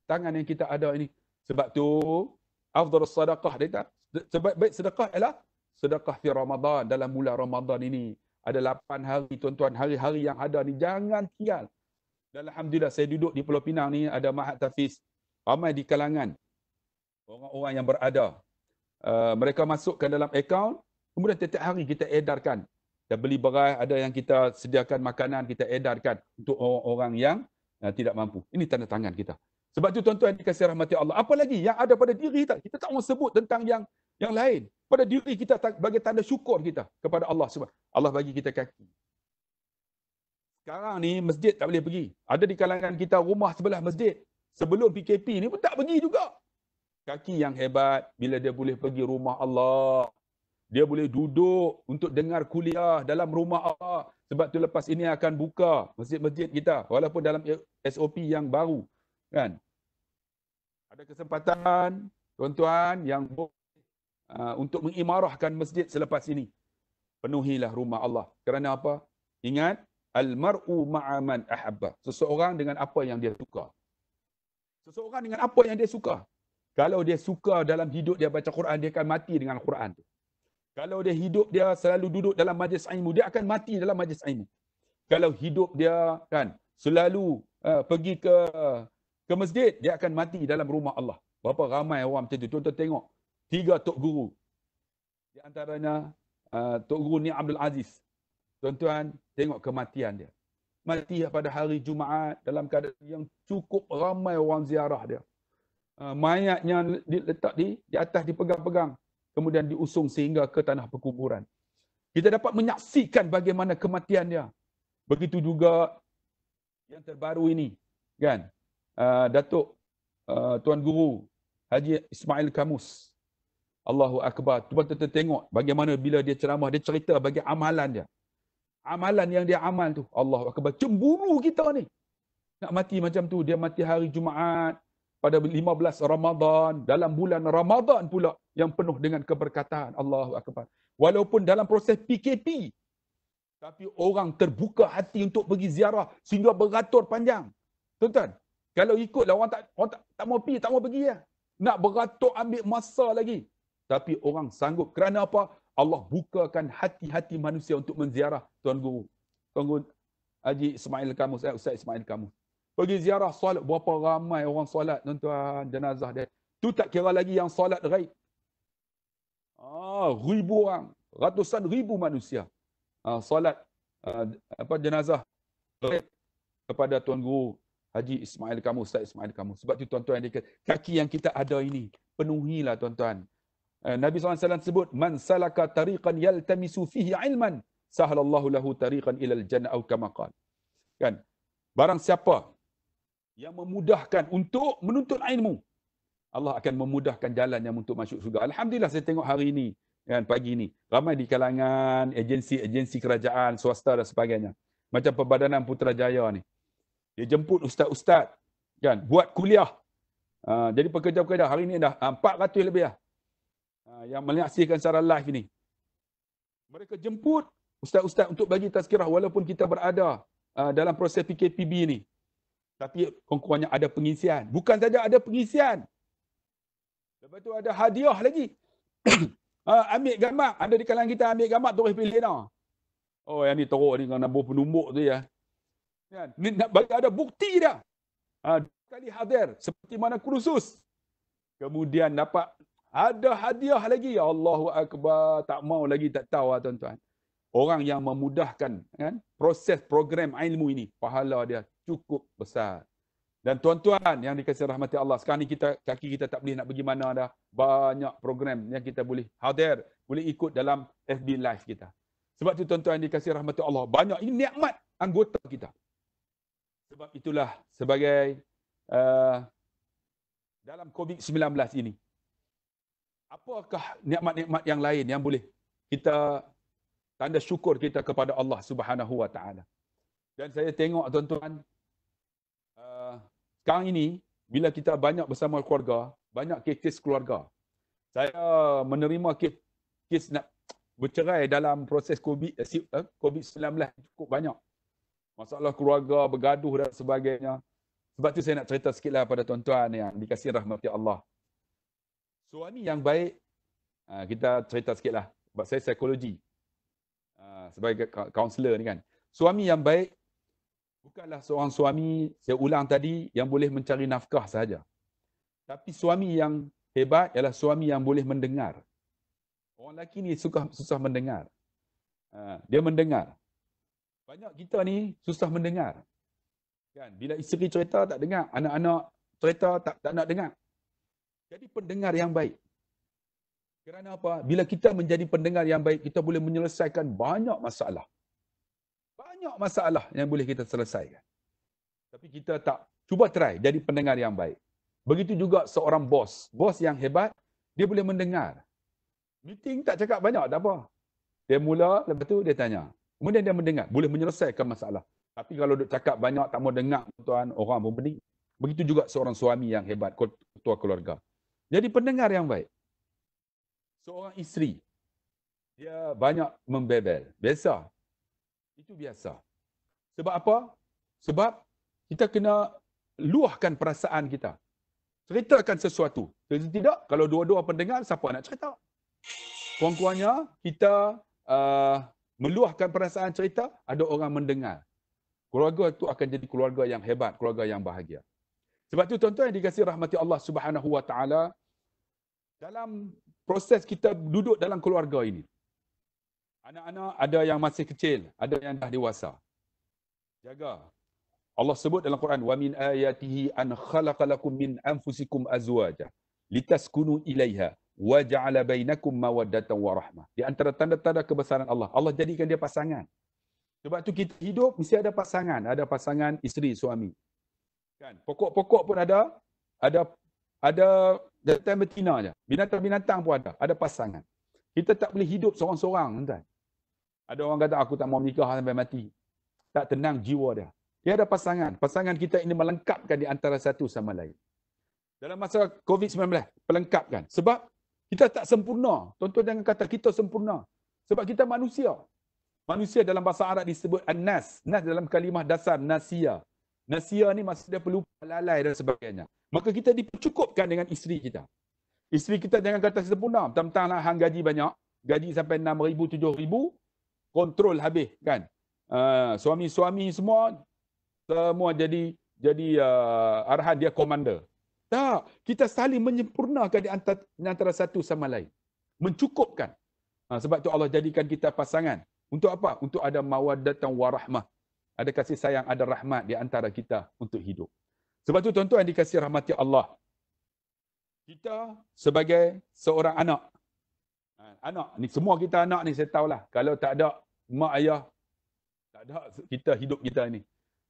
tangan yang kita ada ini. Sebab tu afdhal sedekah dia Sebab baik sedekah ialah sedekah di Ramadan dalam bulan Ramadan ini. Ada lapan hari tuan-tuan, hari-hari yang ada ni jangan tinggal. Dan alhamdulillah saya duduk di Pulau Pinang ni ada Mahat Tafiz. Ramai di kalangan orang-orang yang berada. Uh, mereka masukkan dalam akaun kemudian setiap hari kita edarkan dah beli beras, ada yang kita sediakan makanan, kita edarkan untuk orang-orang yang uh, tidak mampu. Ini tanda tangan kita. Sebab tu tuan-tuan dikasih rahmati Allah. Apa lagi yang ada pada diri kita? Kita tak mau sebut tentang yang yang lain. Pada diri kita bagi tanda syukur kita kepada Allah sebab Allah bagi kita kaki. Sekarang ni masjid tak boleh pergi. Ada di kalangan kita rumah sebelah masjid. Sebelum PKP ni pun tak pergi juga. Kaki yang hebat bila dia boleh pergi rumah Allah dia boleh duduk untuk dengar kuliah dalam rumah Allah. Sebab tu lepas ini akan buka masjid-masjid kita walaupun dalam e- SOP yang baru kan. Ada kesempatan tuan-tuan yang boleh uh, untuk mengimarahkan masjid selepas ini. Penuhilah rumah Allah. Kerana apa? Ingat al mar'u ma'a man ahabba. Seseorang dengan apa yang dia suka. Seseorang dengan apa yang dia suka. Kalau dia suka dalam hidup dia baca Quran dia akan mati dengan Quran tu. Kalau dia hidup dia selalu duduk dalam majlis ilmu, dia akan mati dalam majlis ilmu. Kalau hidup dia kan selalu uh, pergi ke ke masjid, dia akan mati dalam rumah Allah. Berapa ramai orang macam tu. Tuan-tuan tengok. Tiga Tok Guru. Di antaranya uh, Tok Guru ni Abdul Aziz. Tuan-tuan tengok kematian dia. Mati pada hari Jumaat dalam keadaan yang cukup ramai orang ziarah dia. Uh, mayatnya diletak di, di atas dipegang-pegang kemudian diusung sehingga ke tanah perkuburan. Kita dapat menyaksikan bagaimana kematiannya. Begitu juga yang terbaru ini, kan? Uh, Datuk uh, Tuan Guru Haji Ismail Kamus. Allahu Akbar. Cuba kita tengok bagaimana bila dia ceramah, dia cerita bagi amalan dia. Amalan yang dia amal tu. Allahu Akbar. Cemburu kita ni. Nak mati macam tu. Dia mati hari Jumaat pada 15 Ramadan. Dalam bulan Ramadan pula yang penuh dengan keberkatan Allahu Akbar. Walaupun dalam proses PKP, tapi orang terbuka hati untuk pergi ziarah sehingga beratur panjang. Tuan-tuan, kalau ikutlah orang tak orang tak, tak mau pergi, tak mau pergi ya. Nak beratur ambil masa lagi. Tapi orang sanggup. Kerana apa? Allah bukakan hati-hati manusia untuk menziarah Tuan Guru. Tuan Guru Haji Ismail kamu, saya Ustaz Ismail kamu. Pergi ziarah solat, berapa ramai orang solat tuan-tuan, jenazah dia. Tu tak kira lagi yang solat raib. Ah, ribu orang, ratusan ribu manusia ah, solat ah, apa jenazah kepada Tuan Guru Haji Ismail kamu, Ustaz Ismail kamu. Sebab tu tuan-tuan dia kaki yang kita ada ini, penuhilah tuan-tuan. Eh, Nabi SAW sebut, Man salaka tariqan yaltamisu fihi ilman, sahalallahu lahu tariqan ilal jannah au kamakal. Kan? Barang siapa yang memudahkan untuk menuntut ilmu, Allah akan memudahkan jalan yang untuk masuk syurga. Alhamdulillah saya tengok hari ini, kan, pagi ini, ramai di kalangan agensi-agensi kerajaan, swasta dan sebagainya. Macam Perbadanan Putrajaya ni. Dia jemput ustaz-ustaz, kan, buat kuliah. Uh, jadi pekerja-pekerja hari ini dah ha, uh, 400 lebih lah. Uh, yang menyaksikan secara live ini. Mereka jemput ustaz-ustaz untuk bagi tazkirah walaupun kita berada uh, dalam proses PKPB ini. Tapi kurang-kurangnya ada pengisian. Bukan saja ada pengisian, Lepas tu ada hadiah lagi. ha, ambil gambar. Ada di kalangan kita ambil gambar turis pilihan. Oh yang ni teruk ni kena nombor penumbuk tu ya. Kan? Ni nak bagi ada bukti dah. Ha, ah, dua kali hadir seperti mana kursus. Kemudian dapat ada hadiah lagi. Ya Allahu akbar, tak mau lagi tak tahu lah tuan-tuan. Orang yang memudahkan kan proses program ilmu ini, pahala dia cukup besar. Dan tuan-tuan yang dikasih rahmati Allah, sekarang ni kita, kaki kita tak boleh nak pergi mana dah. Banyak program yang kita boleh hadir, boleh ikut dalam FB Live kita. Sebab tu tuan-tuan yang dikasih rahmati Allah, banyak ini nikmat anggota kita. Sebab itulah sebagai uh, dalam COVID-19 ini. Apakah nikmat-nikmat yang lain yang boleh kita tanda syukur kita kepada Allah Subhanahu Wa Taala? Dan saya tengok tuan-tuan, sekarang ini, bila kita banyak bersama keluarga, banyak kes keluarga. Saya menerima kes, kes nak bercerai dalam proses COVID, eh, eh, COVID-19 lah, cukup banyak. Masalah keluarga, bergaduh dan sebagainya. Sebab tu saya nak cerita sikitlah pada tuan-tuan yang dikasih rahmati Allah. Suami yang baik, ha, kita cerita sikitlah. Sebab saya psikologi. Ha, sebagai kaunselor ni kan. Suami yang baik bukanlah seorang suami saya ulang tadi yang boleh mencari nafkah saja. Tapi suami yang hebat ialah suami yang boleh mendengar. Orang lelaki ni suka susah mendengar. Ha, dia mendengar. Banyak kita ni susah mendengar. Kan? Bila isteri cerita tak dengar, anak-anak cerita tak tak nak dengar. Jadi pendengar yang baik. Kerana apa? Bila kita menjadi pendengar yang baik, kita boleh menyelesaikan banyak masalah banyak masalah yang boleh kita selesaikan. Tapi kita tak cuba try jadi pendengar yang baik. Begitu juga seorang bos, bos yang hebat, dia boleh mendengar. Meeting tak cakap banyak, tak apa. Dia mula, lepas tu dia tanya. Kemudian dia mendengar, boleh menyelesaikan masalah. Tapi kalau duk cakap banyak, tak mau dengar tuan orang pun pening. Begitu juga seorang suami yang hebat, ketua keluarga. Jadi pendengar yang baik. Seorang isteri, dia banyak membebel. Biasa, itu biasa. Sebab apa? Sebab kita kena luahkan perasaan kita. Ceritakan sesuatu. Jadi tidak, kalau dua-dua pendengar, siapa nak cerita? Kurang-kurangnya, kita uh, meluahkan perasaan cerita, ada orang mendengar. Keluarga itu akan jadi keluarga yang hebat, keluarga yang bahagia. Sebab itu tuan-tuan yang dikasih rahmati Allah Subhanahu dalam proses kita duduk dalam keluarga ini, Anak-anak ada yang masih kecil, ada yang dah dewasa. Jaga. Allah sebut dalam Quran, "Wa min ayatihi an khalaqa lakum min anfusikum azwaja litaskunu ilaiha wa ja'ala bainakum mawaddatan wa rahmah." Di antara tanda-tanda kebesaran Allah, Allah jadikan dia pasangan. Sebab tu kita hidup mesti ada pasangan, ada pasangan isteri suami. Kan? Pokok-pokok pun ada, ada ada jantan betina je. Binatang-binatang pun ada, ada pasangan. Kita tak boleh hidup seorang-seorang, tuan. Ada orang kata aku tak mau nikah sampai mati. Tak tenang jiwa dia. Dia ada pasangan. Pasangan kita ini melengkapkan di antara satu sama lain. Dalam masa COVID-19, pelengkapkan. Sebab kita tak sempurna. Tonton tuan jangan kata kita sempurna. Sebab kita manusia. Manusia dalam bahasa Arab disebut anas. Nas dalam kalimah dasar nasia. Nasia ni masih maksudnya pelupa lalai dan sebagainya. Maka kita dipercukupkan dengan isteri kita. Isteri kita jangan kata sempurna. Tentanglah hang gaji banyak. Gaji sampai ribu 6,000, ribu kontrol habis kan uh, suami-suami semua semua jadi jadi uh, arahan dia komander tak kita saling menyempurnakan di antara, antara satu sama lain mencukupkan uh, sebab tu Allah jadikan kita pasangan untuk apa untuk ada mawaddah dan warahmah ada kasih sayang ada rahmat di antara kita untuk hidup sebab tu tuan-tuan yang dikasihi rahmati Allah kita sebagai seorang anak anak ni semua kita anak ni saya tahulah kalau tak ada mak ayah tak ada kita hidup kita ini.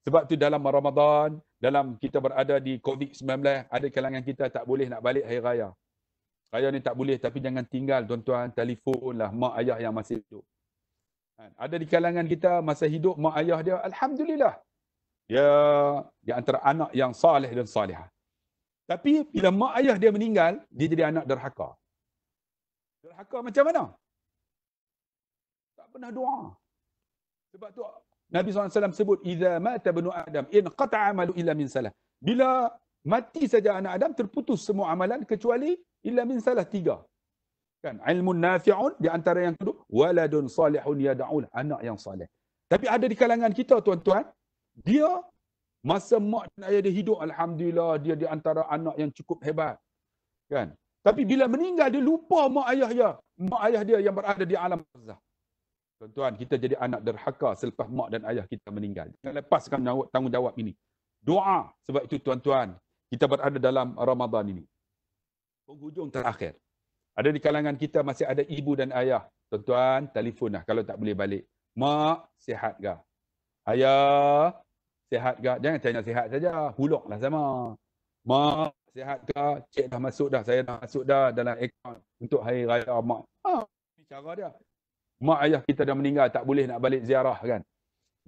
Sebab tu dalam Ramadan, dalam kita berada di COVID-19, ada kalangan kita tak boleh nak balik hari raya. Raya ni tak boleh tapi jangan tinggal tuan-tuan, telefon lah mak ayah yang masih hidup. Kan? Ada di kalangan kita masa hidup mak ayah dia, Alhamdulillah. Dia di antara anak yang salih dan salih. Tapi bila mak ayah dia meninggal, dia jadi anak derhaka. Derhaka macam mana? pernah doa. Sebab tu Nabi SAW sebut idza mata banu adam in qata amalu illa min salah. Bila mati saja anak Adam terputus semua amalan kecuali illa min salah tiga. Kan ilmu nafi'un di antara yang kedua waladun salihun yad'ul anak yang salih. Tapi ada di kalangan kita tuan-tuan dia masa mak dan ayah dia hidup alhamdulillah dia di antara anak yang cukup hebat. Kan? Tapi bila meninggal dia lupa mak ayah dia, mak ayah dia yang berada di alam barzah. Tuan-tuan, kita jadi anak derhaka selepas mak dan ayah kita meninggal. Jangan lepaskan tanggungjawab ini. Doa sebab itu tuan-tuan, kita berada dalam Ramadan ini. Penghujung terakhir. Ada di kalangan kita masih ada ibu dan ayah. Tuan-tuan, telefonlah kalau tak boleh balik. Mak, sihat ke? Ayah, sihat ke? Jangan tanya sihat saja. lah sama. Mak, sihat ke? Cik dah masuk dah. Saya dah masuk dah dalam akaun untuk hari raya mak. Ha, cara dia mak ayah kita dah meninggal tak boleh nak balik ziarah kan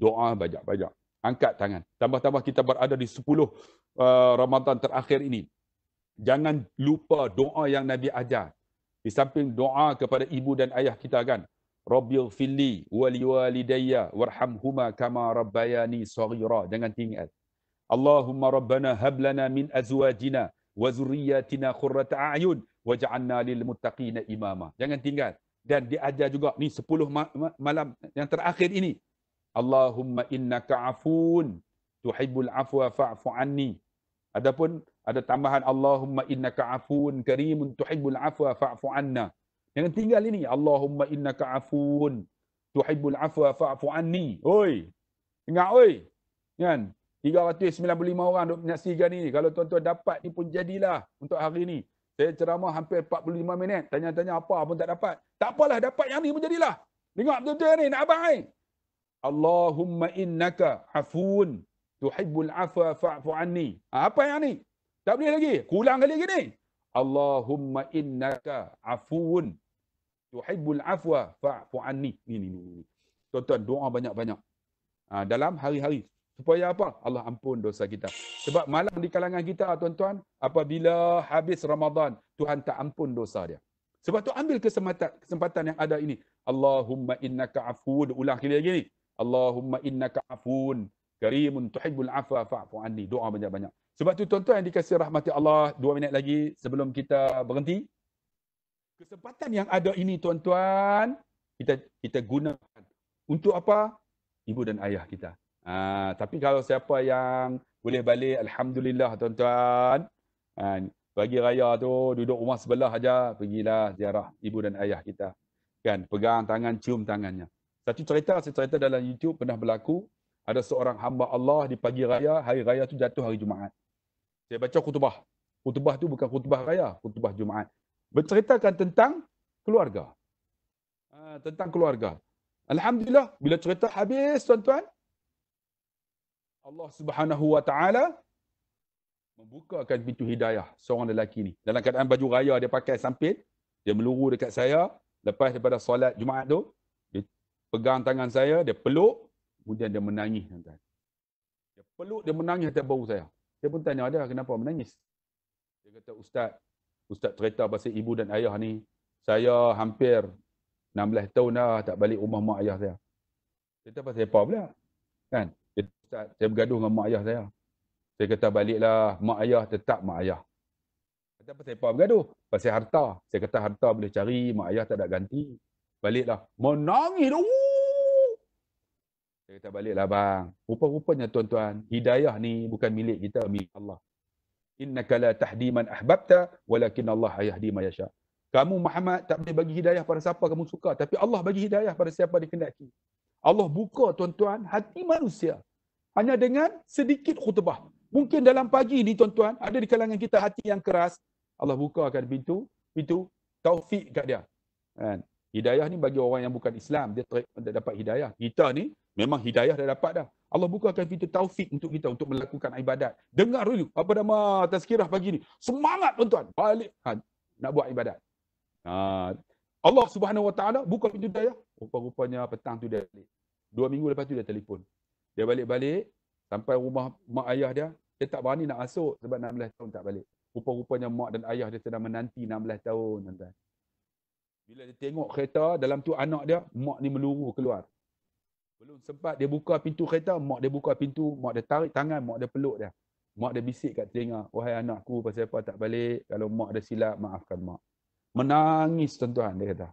doa banyak-banyak angkat tangan tambah-tambah kita berada di 10 uh, Ramadan terakhir ini jangan lupa doa yang nabi ajar di samping doa kepada ibu dan ayah kita kan rabbil fili wali walidayya warhamhuma kama rabbayani saghira jangan tinggal Allahumma rabbana hablana min azwajina wa zurriyyatina qurrata a'yun waj'alna lil muttaqina imama jangan tinggal dan diajar juga ni 10 malam yang terakhir ini Allahumma innaka afun tuhibbul afwa fa'fu anni adapun ada tambahan Allahumma innaka afun karimun tuhibbul afwa fa'fu anna yang tinggal ini Allahumma innaka afun tuhibbul afwa fa'fu anni oi dengar oi kan 395 orang duk menyaksikan ini kalau tuan-tuan dapat ni pun jadilah untuk hari ini saya ceramah hampir 45 minit. Tanya-tanya apa pun tak dapat. Tak apalah, dapat yang ni pun jadilah. Dengar betul-betul ni, nak abang ni. Allahumma innaka afun tuhibbul afa fa'fu anni. Ha, apa yang ni? Tak boleh lagi. Kulang kali lagi ni. Allahumma innaka afun tuhibbul afa fa'fu anni. Ni ni ni. tuan doa banyak-banyak. Ha, dalam hari-hari Supaya apa? Allah ampun dosa kita. Sebab malam di kalangan kita tuan-tuan, apabila habis Ramadan, Tuhan tak ampun dosa dia. Sebab tu ambil kesempatan kesempatan yang ada ini. Allahumma innaka afun. Ulang kali lagi ni. Allahumma innaka afun. Karimun tuhibbul afa fa'fu anni. Doa banyak-banyak. Sebab tu tuan-tuan yang dikasih rahmati Allah, dua minit lagi sebelum kita berhenti. Kesempatan yang ada ini tuan-tuan, kita kita gunakan untuk apa? Ibu dan ayah kita. Ah, tapi kalau siapa yang boleh balik, Alhamdulillah tuan-tuan. Ha, ah, bagi raya tu, duduk rumah sebelah aja pergilah ziarah ibu dan ayah kita. Kan, pegang tangan, cium tangannya. Satu cerita, saya cerita dalam YouTube pernah berlaku. Ada seorang hamba Allah di pagi raya, hari raya tu jatuh hari Jumaat. Saya baca kutubah, kutubah tu bukan kutubah raya, kutubah Jumaat. Berceritakan tentang keluarga. Ha, tentang keluarga. Alhamdulillah, bila cerita habis tuan-tuan, Allah Subhanahu Wa Taala membukakan pintu hidayah seorang lelaki ni. Dalam keadaan baju raya dia pakai sampit, dia meluru dekat saya lepas daripada solat Jumaat tu, dia pegang tangan saya, dia peluk, kemudian dia menangis tuan Dia peluk dia menangis atas bau saya. Saya pun tanya dia kenapa menangis. Dia kata ustaz, ustaz cerita pasal ibu dan ayah ni, saya hampir 16 tahun dah tak balik rumah mak ayah saya. Cerita pasal apa pula? Kan? Ustaz, saya bergaduh dengan mak ayah saya. Saya kata baliklah, mak ayah tetap mak ayah. Kata apa saya bergaduh? Pasal harta. Saya kata harta boleh cari, mak ayah tak ada ganti. Baliklah. Menangis dah. Saya kata baliklah bang. Rupa-rupanya tuan-tuan, hidayah ni bukan milik kita, milik Allah. Inna la tahdiman ahbabta walakin Allah yahdi man yasha. Kamu Muhammad tak boleh bagi hidayah pada siapa kamu suka, tapi Allah bagi hidayah pada siapa dikendaki. Allah buka tuan-tuan hati manusia hanya dengan sedikit khutbah. Mungkin dalam pagi ni tuan-tuan, ada di kalangan kita hati yang keras, Allah bukakan pintu, pintu taufik kat dia. Kan? Hidayah ni bagi orang yang bukan Islam, dia, tak dapat hidayah. Kita ni memang hidayah dah dapat dah. Allah bukakan pintu taufik untuk kita untuk melakukan ibadat. Dengar dulu apa nama tazkirah pagi ni. Semangat tuan-tuan. Balik ha, nak buat ibadat. Ha, Allah Subhanahu Wa Taala buka pintu hidayah. Rupa-rupanya petang tu dia Dua minggu lepas tu dia telefon. Dia balik-balik sampai rumah mak ayah dia, dia tak berani nak masuk sebab 16 tahun tak balik. Rupa-rupanya mak dan ayah dia sedang menanti 16 tahun, tuan-tuan. Bila dia tengok kereta, dalam tu anak dia, mak ni meluru keluar. Belum sempat dia buka pintu kereta, mak dia buka pintu, mak dia tarik tangan, mak dia peluk dia. Mak dia bisik kat telinga, wahai anakku pasal apa tak balik, kalau mak dah silap, maafkan mak. Menangis tuan-tuan, dia kata.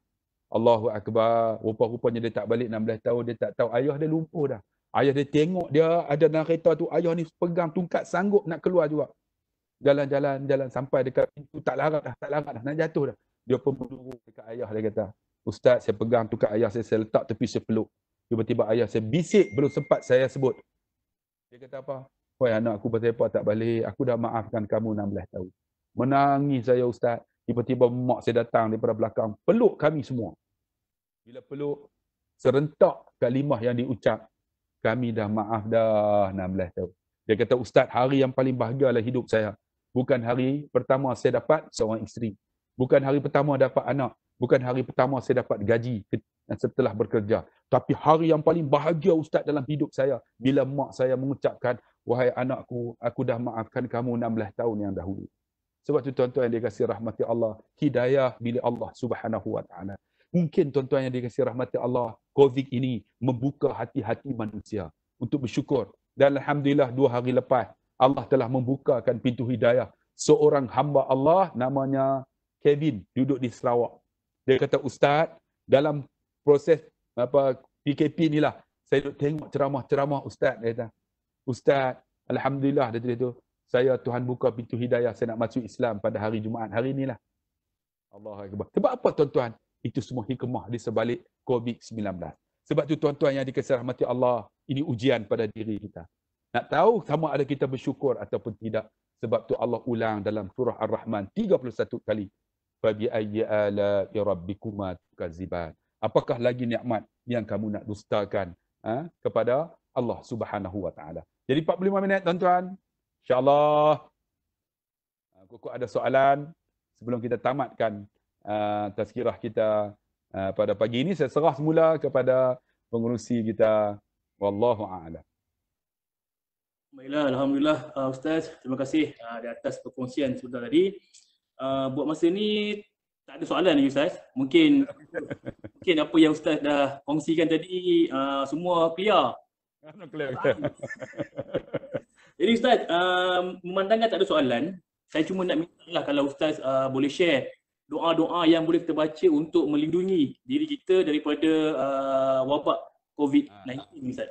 Allahu Akbar, rupa-rupanya dia tak balik 16 tahun, dia tak tahu, ayah dia lumpuh dah. Ayah dia tengok dia ada dalam kereta tu, ayah ni pegang tungkat sanggup nak keluar juga. Jalan-jalan jalan sampai dekat pintu tak larat dah, tak larat dah, nak jatuh dah. Dia pun menunggu dekat ayah dia kata, "Ustaz, saya pegang tungkat ayah saya, saya letak tepi saya Tiba-tiba ayah saya bisik belum sempat saya sebut. Dia kata apa? Wah anak aku apa tak balik. Aku dah maafkan kamu 16 tahun. Menangis saya Ustaz. Tiba-tiba mak saya datang daripada belakang. Peluk kami semua. Bila peluk, serentak kalimah yang diucap kami dah maaf dah 16 tahun. Dia kata, Ustaz, hari yang paling bahagia lah hidup saya. Bukan hari pertama saya dapat seorang isteri. Bukan hari pertama dapat anak. Bukan hari pertama saya dapat gaji setelah bekerja. Tapi hari yang paling bahagia Ustaz dalam hidup saya. Bila mak saya mengucapkan, Wahai anakku, aku dah maafkan kamu 16 tahun yang dahulu. Sebab tu tuan-tuan yang dikasih rahmati Allah, hidayah bila Allah subhanahu wa ta'ala mungkin tuan-tuan yang dikasih rahmati Allah, COVID ini membuka hati-hati manusia untuk bersyukur. Dan Alhamdulillah dua hari lepas, Allah telah membukakan pintu hidayah. Seorang hamba Allah namanya Kevin duduk di Sarawak. Dia kata, Ustaz, dalam proses apa PKP ni lah saya duduk tengok ceramah-ceramah Ustaz. Dia kata, Ustaz, Alhamdulillah, dia kata, saya Tuhan buka pintu hidayah, saya nak masuk Islam pada hari Jumaat, hari inilah. Allah Akbar. Sebab apa tuan-tuan? Itu semua hikmah di sebalik COVID-19. Sebab tu tuan-tuan yang dikasih rahmati Allah, ini ujian pada diri kita. Nak tahu sama ada kita bersyukur ataupun tidak. Sebab tu Allah ulang dalam surah Ar-Rahman 31 kali. Fabi ayya ala rabbikuma tukaziban. Apakah lagi nikmat yang kamu nak dustakan ha? kepada Allah Subhanahu wa taala. Jadi 45 minit tuan-tuan. Insya-Allah. Ha, Kok ada soalan sebelum kita tamatkan Ah, tazkirah kita ah, pada pagi ini saya serah semula kepada pengurusi kita wallahu a'lam.
Baiklah, Alhamdulillah uh, Ustaz. Terima kasih uh, di atas perkongsian sudah tadi. Uh, buat masa ni tak ada soalan lagi Ustaz. Mungkin mungkin apa yang Ustaz dah kongsikan tadi uh, semua clear. Kan clear. Jadi Ustaz, uh, memandangkan tak ada soalan, saya cuma nak minta lah kalau Ustaz uh, boleh share doa-doa yang boleh kita baca untuk melindungi diri kita daripada uh, wabak COVID-19 ah, Ustaz?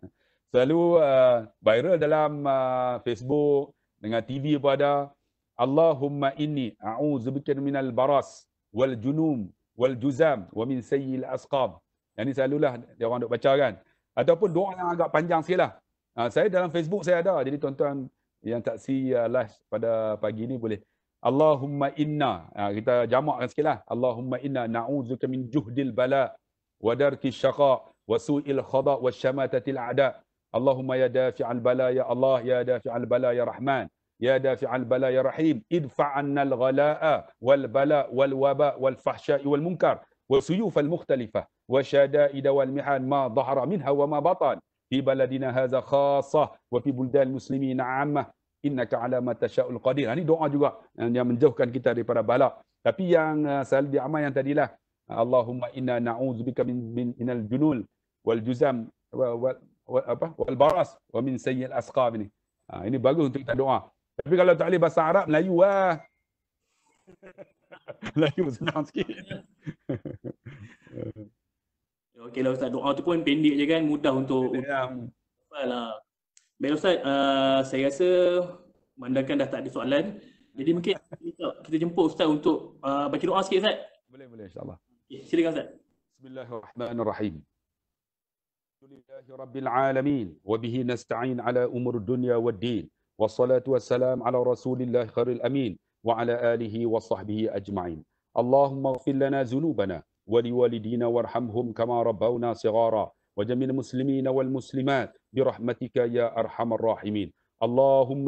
Selalu uh, viral dalam uh, Facebook dengan TV pun ada Allahumma inni a'udzubika minal baras wal junum wal juzam wa min sayyil asqam. Yang ni selalulah dia orang duk baca kan. Ataupun doa yang agak panjang sikit lah. Ah, saya dalam Facebook saya ada. Jadi tuan-tuan yang tak see uh, live pada pagi ni boleh Allahumma inna ha, kita jamakkan sikitlah Allahumma inna na'udzuka min juhdil bala wa darki syaqa wa su'il khada wa syamatatil a'da Allahumma ya dafi'al bala ya Allah ya dafi'al bala ya Rahman ya dafi'al bala ya Rahim anna al-ghala'a wal bala wal waba wal fahsya'i wal munkar wa suyufal mukhtalifa wa syada'id wal mihan ma dhahara minha wa ma batan في بلدنا هذا خاصة وفي بلدان muslimin, عامة innaka ala ma tasyaul qadir. Ini ha, doa juga yang menjauhkan kita daripada bala. Tapi yang uh, sel di amal yang tadilah Allahumma inna na'udzubika min minal junul wal juzam wa, wa, wa apa wal baras wa min sayyil asqab ini. Ha, ini bagus untuk kita doa. Tapi kalau tak boleh bahasa Arab Melayu lah. Melayu senang sikit.
Okeylah Ustaz, doa tu pun pendek je kan, mudah untuk... Ya, untuk... Ya. Baik Ustaz, uh, saya rasa mandakan dah tak ada soalan. Jadi mungkin kita jemput Ustaz untuk uh, ah, baca doa sikit Ustaz. Boleh, boleh insyaAllah. Okay, silakan Ustaz.
Bismillahirrahmanirrahim. لله رب العالمين وبه نستعين على أمور الدنيا والدين والصلاة والسلام على رسول الله خير الأمين wa آله وصحبه أجمعين اللهم اغفر لنا ذنوبنا ولوالدينا warhamhum kama ربونا صغارا وجميع المسلمين والمسلمات برحمتك يا أرحم الراحمين اللهم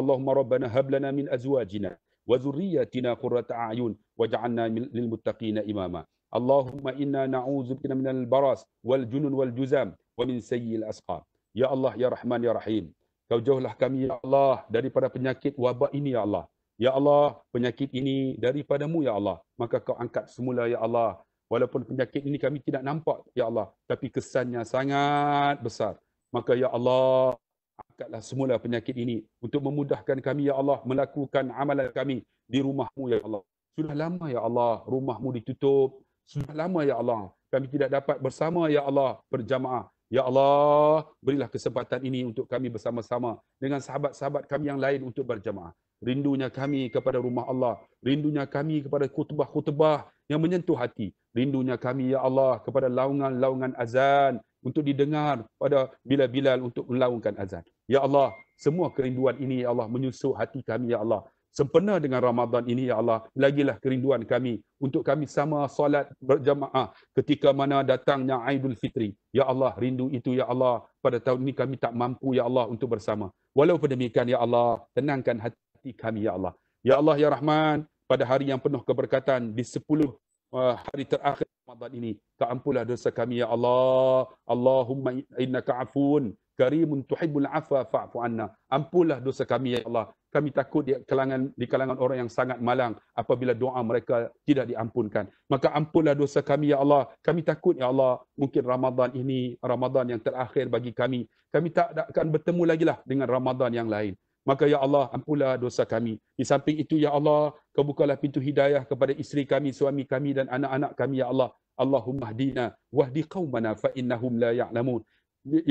اللهم ربنا هب لنا من أزواجنا وذرياتنا قرة أعين واجعلنا للمتقين إماما اللهم إنا نعوذ بك من البراس والجنون والجزام ومن سيء الأسقام يا الله يا رحمن يا رحيم Kau jauhlah kami, Ya Allah, daripada penyakit wabak ini, Ya Allah. Ya Allah, penyakit ini daripadamu, Ya Allah. Maka kau angkat semula, Ya Allah. Walaupun penyakit ini kami tidak nampak, Ya Allah. Tapi kesannya sangat besar. Maka Ya Allah, angkatlah semula penyakit ini untuk memudahkan kami, Ya Allah, melakukan amalan kami di rumahmu, Ya Allah. Sudah lama, Ya Allah, rumahmu ditutup. Sudah lama, Ya Allah, kami tidak dapat bersama, Ya Allah, berjamaah. Ya Allah, berilah kesempatan ini untuk kami bersama-sama dengan sahabat-sahabat kami yang lain untuk berjamaah rindunya kami kepada rumah Allah, rindunya kami kepada khutbah-khutbah yang menyentuh hati, rindunya kami ya Allah kepada laungan-laungan azan untuk didengar pada bila bila untuk melaungkan azan. Ya Allah, semua kerinduan ini ya Allah menyusuk hati kami ya Allah. Sempena dengan Ramadan ini ya Allah, lagilah kerinduan kami untuk kami sama solat berjamaah ketika mana datangnya Aidul Fitri. Ya Allah, rindu itu ya Allah, pada tahun ini kami tak mampu ya Allah untuk bersama. Walaupun demikian ya Allah, tenangkan hati hati kami, Ya Allah. Ya Allah, Ya Rahman, pada hari yang penuh keberkatan, di sepuluh uh, hari terakhir Ramadan ini, keampulah dosa kami, Ya Allah. Allahumma inna ka'afun, karimun tuhibbul afa fa'fu anna. Ampulah dosa kami, Ya Allah. Kami takut di kalangan, di kalangan orang yang sangat malang apabila doa mereka tidak diampunkan. Maka ampunlah dosa kami, Ya Allah. Kami takut, Ya Allah, mungkin Ramadan ini, Ramadan yang terakhir bagi kami. Kami tak akan bertemu lagi lah dengan Ramadan yang lain. Maka ya Allah ampunlah dosa kami. Di samping itu ya Allah, kau bukalah pintu hidayah kepada isteri kami, suami kami dan anak-anak kami ya Allah. Allahumma hdina wahdi qaumana fa innahum la ya'lamun.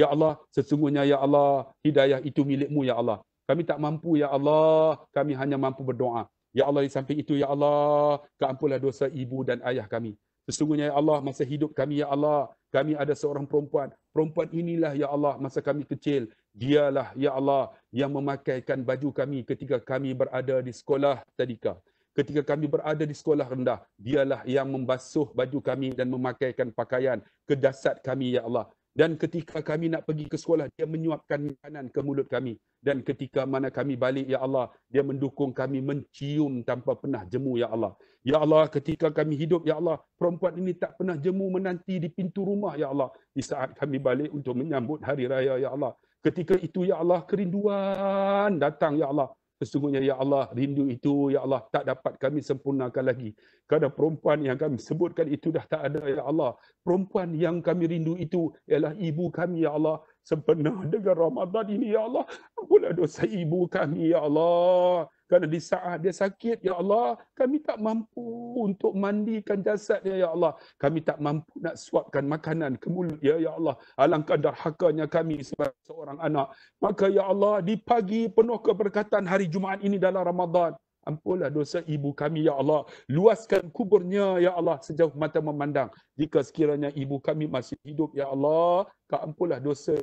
Ya Allah, sesungguhnya ya Allah, hidayah itu milikmu ya Allah. Kami tak mampu ya Allah, kami hanya mampu berdoa. Ya Allah di samping itu ya Allah, keampunlah dosa ibu dan ayah kami. Sesungguhnya ya Allah, masa hidup kami ya Allah, kami ada seorang perempuan. Perempuan inilah ya Allah masa kami kecil. Dialah ya Allah yang memakaikan baju kami ketika kami berada di sekolah tadika. Ketika kami berada di sekolah rendah, dialah yang membasuh baju kami dan memakaikan pakaian ke dasar kami ya Allah. Dan ketika kami nak pergi ke sekolah, dia menyuapkan makanan ke mulut kami. Dan ketika mana kami balik, Ya Allah, dia mendukung kami mencium tanpa pernah jemu, Ya Allah. Ya Allah, ketika kami hidup, Ya Allah, perempuan ini tak pernah jemu menanti di pintu rumah, Ya Allah. Di saat kami balik untuk menyambut hari raya, Ya Allah. Ketika itu ya Allah kerinduan datang ya Allah. Sesungguhnya ya Allah rindu itu ya Allah tak dapat kami sempurnakan lagi. Kerana perempuan yang kami sebutkan itu dah tak ada ya Allah. Perempuan yang kami rindu itu ialah ibu kami ya Allah sempena dengan Ramadan ini ya Allah. Ampunlah dosa ibu kami ya Allah. Kerana di saat dia sakit ya Allah, kami tak mampu untuk mandikan jasadnya ya Allah. Kami tak mampu nak suapkan makanan ke mulut ya ya Allah. Alangkah darhakanya kami sebagai seorang anak. Maka ya Allah, di pagi penuh keberkatan hari Jumaat ini dalam Ramadan. Ampunlah dosa ibu kami, Ya Allah. Luaskan kuburnya, Ya Allah, sejauh mata memandang. Jika sekiranya ibu kami masih hidup, Ya Allah, kau ampunlah dosa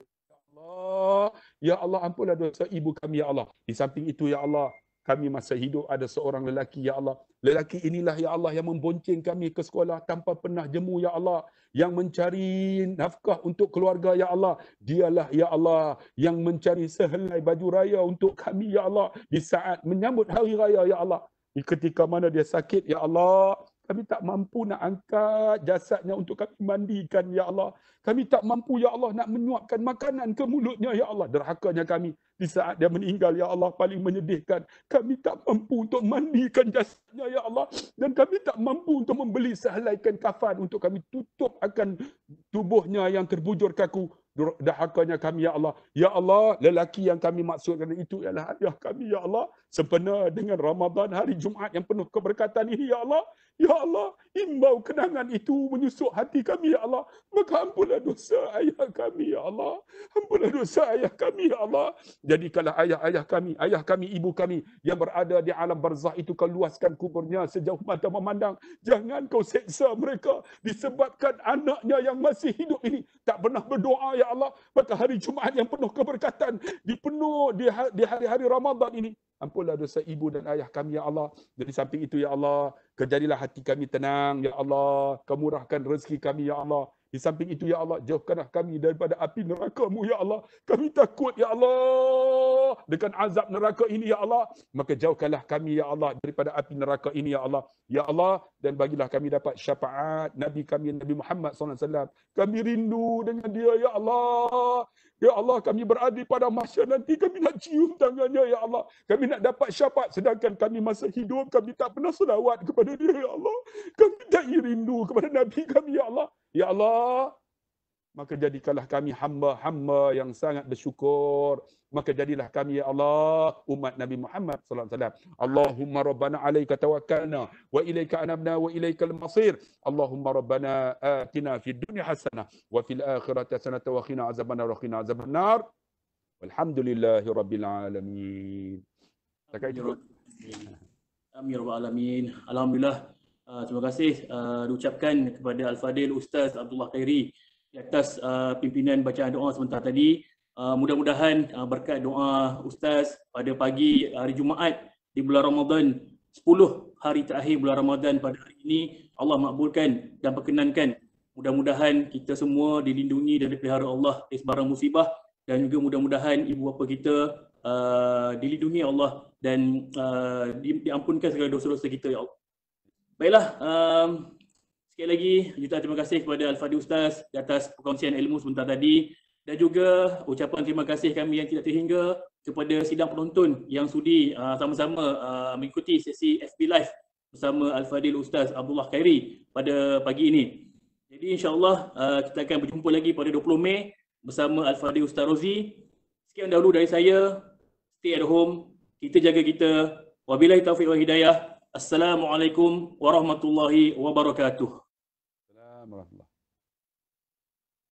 Allah, ya Allah ampunlah dosa ibu kami ya Allah. Di samping itu ya Allah, kami masa hidup ada seorang lelaki ya Allah. Lelaki inilah ya Allah yang membonceng kami ke sekolah tanpa pernah jemu ya Allah, yang mencari nafkah untuk keluarga ya Allah. Dialah ya Allah yang mencari sehelai baju raya untuk kami ya Allah di saat menyambut hari raya ya Allah. Ketika mana dia sakit ya Allah, kami tak mampu nak angkat jasadnya untuk kami mandikan ya Allah kami tak mampu ya Allah nak menyuapkan makanan ke mulutnya ya Allah derhakanya kami di saat dia meninggal ya Allah paling menyedihkan kami tak mampu untuk mandikan jasadnya ya Allah dan kami tak mampu untuk membeli sehelai kafan untuk kami tutup akan tubuhnya yang terbujur kaku dahakanya kami ya Allah ya Allah lelaki yang kami maksudkan itu ialah ayah kami ya Allah sempena dengan Ramadan hari Jumaat yang penuh keberkatan ini ya Allah Ya Allah, imbau kenangan itu menyusuk hati kami, Ya Allah. Maka ampunlah dosa ayah kami, Ya Allah. Ampunlah dosa ayah kami, Ya Allah. kalau ayah-ayah kami, ayah kami, ibu kami yang berada di alam barzah itu keluaskan kuburnya sejauh mata memandang. Jangan kau seksa mereka disebabkan anaknya yang masih hidup ini tak pernah berdoa, Ya Allah. Maka hari Jumaat yang penuh keberkatan dipenuh di ha-, hari-hari Ramadan ini. Ampunlah dosa ibu dan ayah kami, Ya Allah. Dari samping itu, Ya Allah. Kejadilah hati kami tenang, Ya Allah. Kemurahkan rezeki kami, Ya Allah. Di samping itu, Ya Allah. Jauhkanlah kami daripada api neraka-Mu, Ya Allah. Kami takut, Ya Allah. Dengan azab neraka ini, Ya Allah. Maka jauhkanlah kami, Ya Allah. Daripada api neraka ini, Ya Allah. Ya Allah. Dan bagilah kami dapat syafaat Nabi kami, Nabi Muhammad SAW. Kami rindu dengan dia, Ya Allah. Ya Allah kami berada pada masa nanti kami nak cium tangannya ya Allah. Kami nak dapat syafaat sedangkan kami masa hidup kami tak pernah selawat kepada dia ya Allah. Kami tak rindu kepada Nabi kami ya Allah. Ya Allah maka jadikanlah kami hamba-hamba yang sangat bersyukur maka jadilah kami ya Allah umat Nabi Muhammad sallallahu alaihi wasallam Allahumma rabbana alayka tawakkalna wa ilaika anabna wa ilaika al-masir Allahumma rabbana atina fid dunya hasanah wa fil akhirati hasanah wa qina azabannar wa qina azabannar walhamdulillahi rabbil alamin
Amin rabbal alamin alhamdulillah ah, terima kasih uh, kepada al-fadil ustaz Abdullah Khairi di atas uh, pimpinan bacaan doa sebentar tadi. Uh, mudah-mudahan uh, berkat doa Ustaz pada pagi hari Jumaat di bulan Ramadan 10 hari terakhir bulan Ramadan pada hari ini Allah makbulkan dan perkenankan. Mudah-mudahan kita semua dilindungi dan dipelihara Allah dari sebarang musibah dan juga mudah-mudahan ibu bapa kita uh, dilindungi Allah dan uh, diampunkan segala dosa-dosa kita ya Allah. Baiklah, um, Sekali lagi, juta terima kasih kepada Al-Fadhil Ustaz di atas perkongsian ilmu sebentar tadi dan juga ucapan terima kasih kami yang tidak terhingga kepada sidang penonton yang sudi ah, sama-sama uh, mengikuti sesi FB Live bersama Al-Fadhil Ustaz Abdullah Khairi pada pagi ini. Jadi insyaAllah uh, kita akan berjumpa lagi pada 20 Mei bersama Al-Fadhil Ustaz Rozi. Sekian dahulu dari saya. Stay at home. Kita jaga kita. Wabilahi taufiq wa hidayah. Assalamualaikum warahmatullahi wabarakatuh.
ورحمة الله